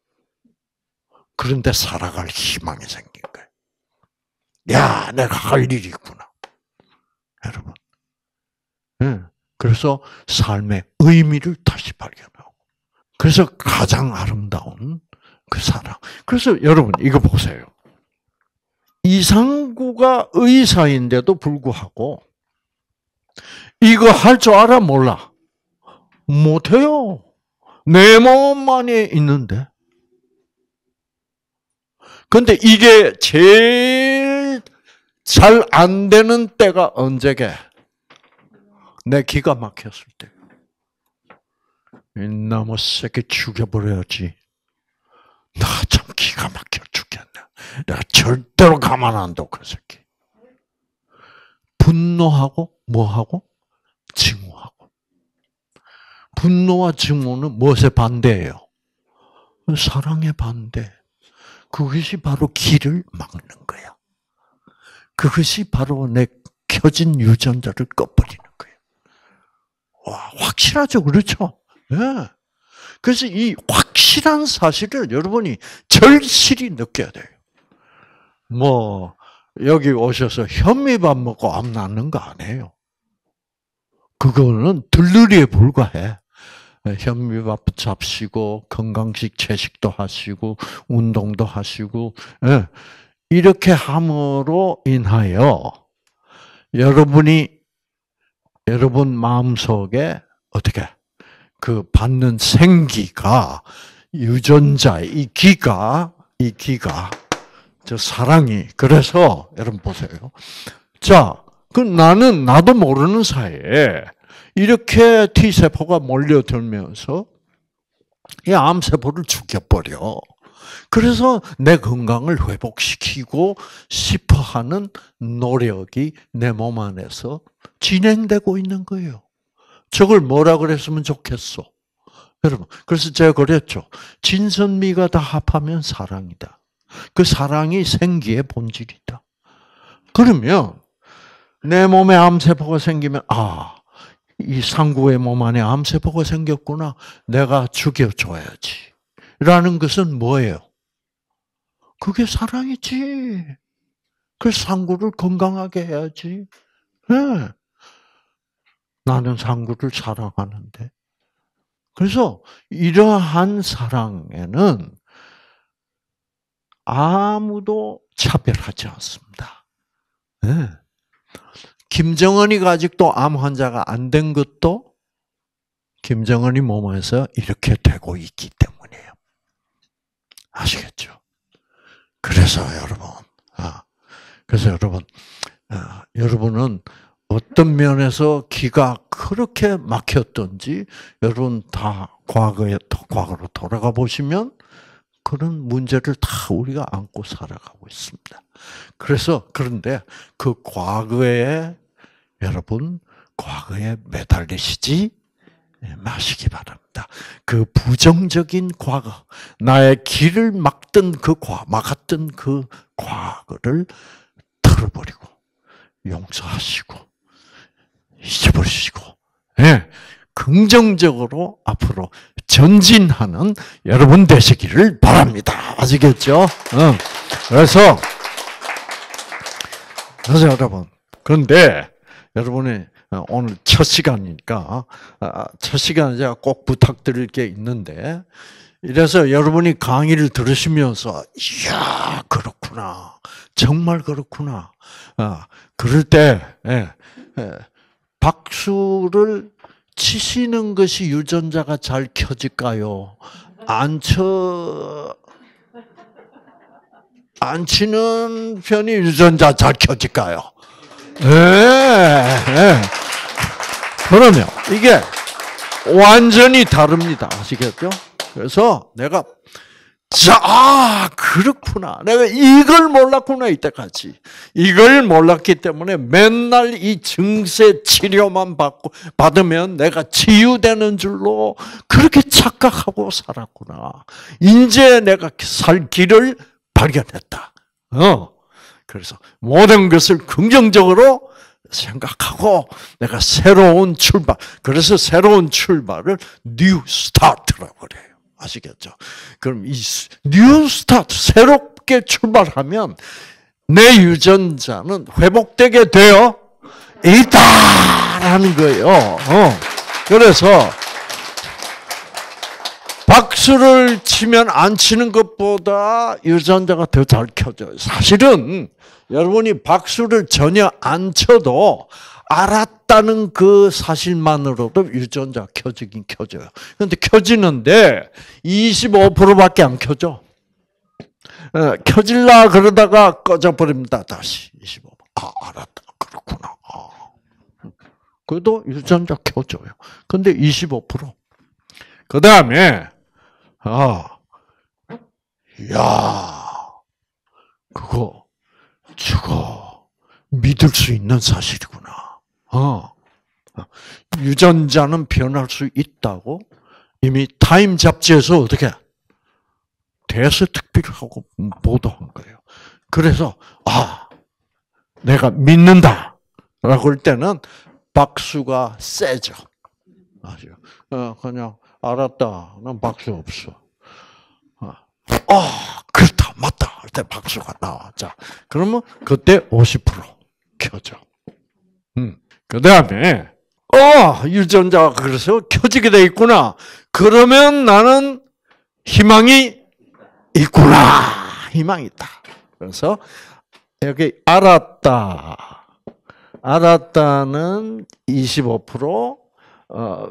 그런데 살아갈 희망이 생긴 거예 야, 내가 할 일이 있구나. 여러분. 예. 그래서 삶의 의미를 다시 발견하고. 그래서 가장 아름다운 그 사랑. 그래서 여러분, 이거 보세요. 이상구가 의사인데도 불구하고, 이거 할 줄 알아? 몰라? 못해요. 내 몸만이 있는데. 근데 이게 제일 잘 안 되는 때가 언제게? 내 기가 막혔을 때. 이나무 새끼 죽여버려야지. 나 참 기가 막혀 죽겠네. 내가 절대로 가만 안 둬, 그 새끼. 분노하고, 뭐하고? 증오하고. 분노와 증오는 무엇에 반대예요? 사랑의 반대. 그것이 바로 길을 막는 거야. 그것이 바로 내 켜진 유전자를 꺼버리는 와, 확실하죠. 그렇죠? 예. 네. 그래서 이 확실한 사실을 여러분이 절실히 느껴야 돼요. 뭐, 여기 오셔서 현미밥 먹고 암 낫는 거 아니에요. 그거는 들르리에 불과해. 예, 현미밥 잡시고, 건강식 채식도 하시고, 운동도 하시고, 예, 이렇게 함으로 인하여 여러분이 여러분 마음속에 어떻게 그 받는 생기가 유전자 이 기가 이 기가 저 사랑이 그래서 여러분 보세요. 자, 그 나는 나도 모르는 사이에 이렇게 T 세포가 몰려들면서 이 암세포를 죽여버려. 그래서 내 건강을 회복시키고 싶어 하는 노력이 내 몸 안에서 진행되고 있는 거예요. 저걸 뭐라 그랬으면 좋겠어. 여러분, 그래서 제가 그랬죠. 진선미가 다 합하면 사랑이다. 그 사랑이 생기의 본질이다. 그러면 내 몸에 암세포가 생기면 아, 이 상구의 몸 안에 암세포가 생겼구나. 내가 죽여줘야지. 라는 것은 뭐예요? 그게 사랑이지. 그 상구를 건강하게 해야지. 네. 나는 상구를 사랑하는데. 그래서 이러한 사랑에는 아무도 차별하지 않습니다. 네. 김정은이가 아직도 암 환자가 안 된 것도 김정은이 몸에서 이렇게 되고 있기 때문에. 아시겠죠? 그래서 여러분, 아, 그래서 여러분, 아, 여러분은 어떤 면에서 기가 그렇게 막혔던지 여러분 다 과거에 과거로 돌아가 보시면 그런 문제를 다 우리가 안고 살아가고 있습니다. 그래서 그런데 그 과거에 여러분 과거에 매달리시지 네, 마시기 바랍니다. 그 부정적인 과거, 나의 길을 막던 그 과, 막았던 그 과거를 털어버리고, 용서하시고, 잊어버리시고, 예, 긍정적으로 앞으로 전진하는 여러분 되시기를 바랍니다. 아시겠죠? 응. 어. 그래서, 그래서 여러분, 그런데 여러분이 어, 오늘 첫 시간이니까 첫시간 아, 아, 제가 꼭 부탁드릴 게 있는데 이래서 여러분이 강의를 들으시면서 이야 그렇구나 정말 그렇구나 아, 그럴 때 예, 예, 박수를 치시는 것이 유전자가 잘 켜질까요? 안 쳐, 안 치는 편이 유전자 잘 켜질까요? 예, 예. 그러면 이게 완전히 다릅니다. 아시겠죠? 그래서 내가 자, 아, 그렇구나. 내가 이걸 몰랐구나, 이때까지. 이걸 몰랐기 때문에 맨날 이 증세 치료만 받고, 받으면 내가 치유되는 줄로 그렇게 착각하고 살았구나. 이제 내가 살 길을 발견했다. 어. 그래서 모든 것을 긍정적으로 생각하고 내가 새로운 출발, 그래서 새로운 출발을 뉴스타트라고 그래요. 아시겠죠? 그럼 이 new s 새롭게 출발하면 내 유전자는 회복되게 되어 있다라는 거예요. 어. 그래서 박수를 치면 안 치는 것보다 유전자가 더 잘 켜져요. 사실은 여러분이 박수를 전혀 안 쳐도 알았다는 그 사실만으로도 유전자 켜지긴 켜져요. 그런데 켜지는데 25%밖에 안 켜져. 어, 켜질라 그러다가 꺼져버립니다. 다시 25. 아 알았다. 그렇구나. 아. 그래도 유전자 켜져요. 근데 25%. 그 다음에 아, 야, 그거 죽어. 믿을 수 있는 사실이구나. 어. 유전자는 변할 수 있다고 이미 타임 잡지에서 어떻게 대서 특필하고 보도한 거예요. 그래서 아 내가 믿는다라고 할 때는 박수가 세죠. 아시죠? 어, 그냥 알았다. 난 박수 없어. 어. 아, 어, 그렇다. 맞다. 할때 박수가 나와. 자, 그러면 그때 50% 켜져. 음. 그 다음에, 어, 유전자가 그래서 켜지게 돼 있구나. 그러면 나는 희망이 있구나. 희망이 있다. 그래서 여기 알았다. 알았다는 25%, 어,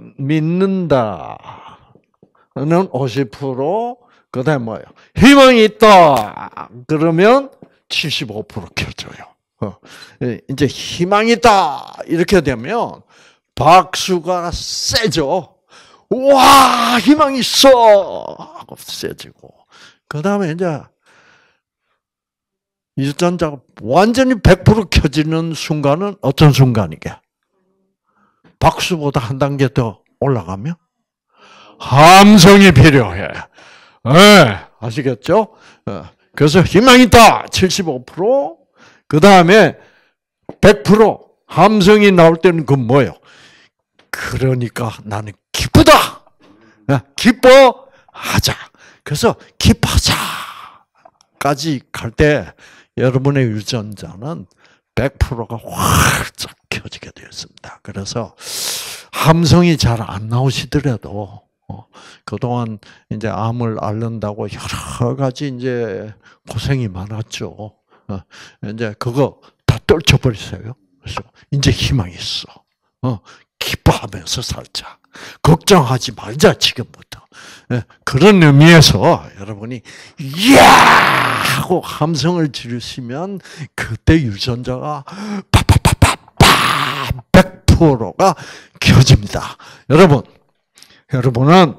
그 다음 에 뭐예요? 희망이 있다! 그러면 75% 켜줘요. 어. 예, 이제 희망이 있다! 이렇게 되면 박수가 세죠. 와! 희망 있어! 하고 세지고. 그 다음에 이제 유전자가 완전히 100% 켜지는 순간은 어떤 순간이게? 박수보다 한 단계 더 올라가면? 함성이 필요해. 네, 아시겠죠? 어, 그래서 희망 있다 75%. 그 다음에 100% 함성이 나올 때는 그 뭐예요? 그러니까 나는 기쁘다. 예, 기뻐하자. 그래서 기뻐하자까지 갈 때 여러분의 유전자는 100%가 활짝 켜지게 되었습니다. 그래서 함성이 잘 안 나오시더라도 어, 그동안 이제 암을 앓는다고 여러 (laughs) 가지 이제 고생이 많았죠. 이제 어, 그거 다 떨쳐버리세요. 그래서 이제 희망이 있어. 어, 기뻐하면서 살자. 걱정하지 말자 지금부터. 예, 그런 의미에서 여러분이 야 하고 함성을 지르시면 그때 유전자가 파파파파 100%가 켜집니다. 여러분 여러분은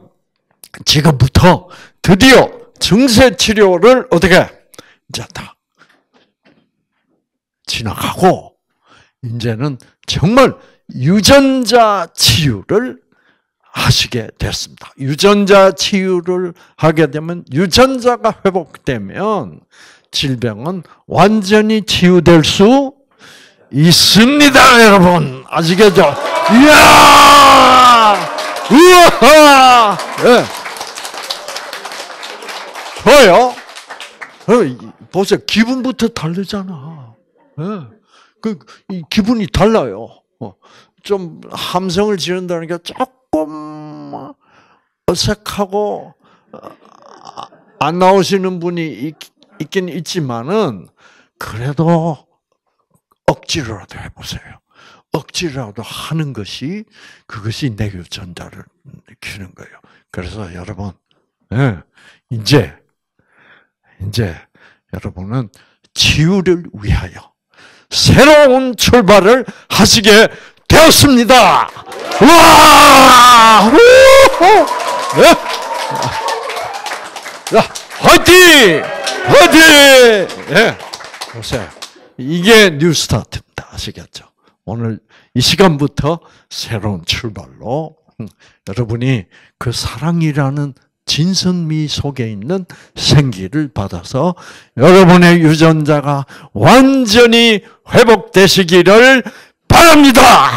지금부터 드디어 증세 치료를 어떻게 이제 다 지나가고 이제는 정말 유전자 치유를 하시게 됐습니다. 유전자 치유를 하게 되면 유전자가 회복되면 질병은 완전히 치유될 수 있습니다, 여러분. 아시겠죠? 이야! 우와! 네. 예. 좋아요. 예, 보세요. 기분부터 다르잖아. 네. 그, 기분이 달라요. 어, 좀 함성을 지른다는 게 조금 어색하고 어, 안 나오시는 분이 있긴 있지만은 그래도 억지로라도 해보세요. 억지라도 하는 것이 그것이 내교 전달을 키는 거예요. 그래서 여러분, 예, 이제 이제 여러분은 치유를 위하여 새로운 출발을 하시게 되었습니다. 와! 네? 자, 예? 화이팅! 화이팅! 예. 보세요. 이게 뉴 스타트입니다. 아시겠죠? 오늘 이 시간부터 새로운 출발로 음, 여러분이 그 사랑이라는 진선미 속에 있는 생기를 받아서 여러분의 유전자가 완전히 회복되시기를 바랍니다.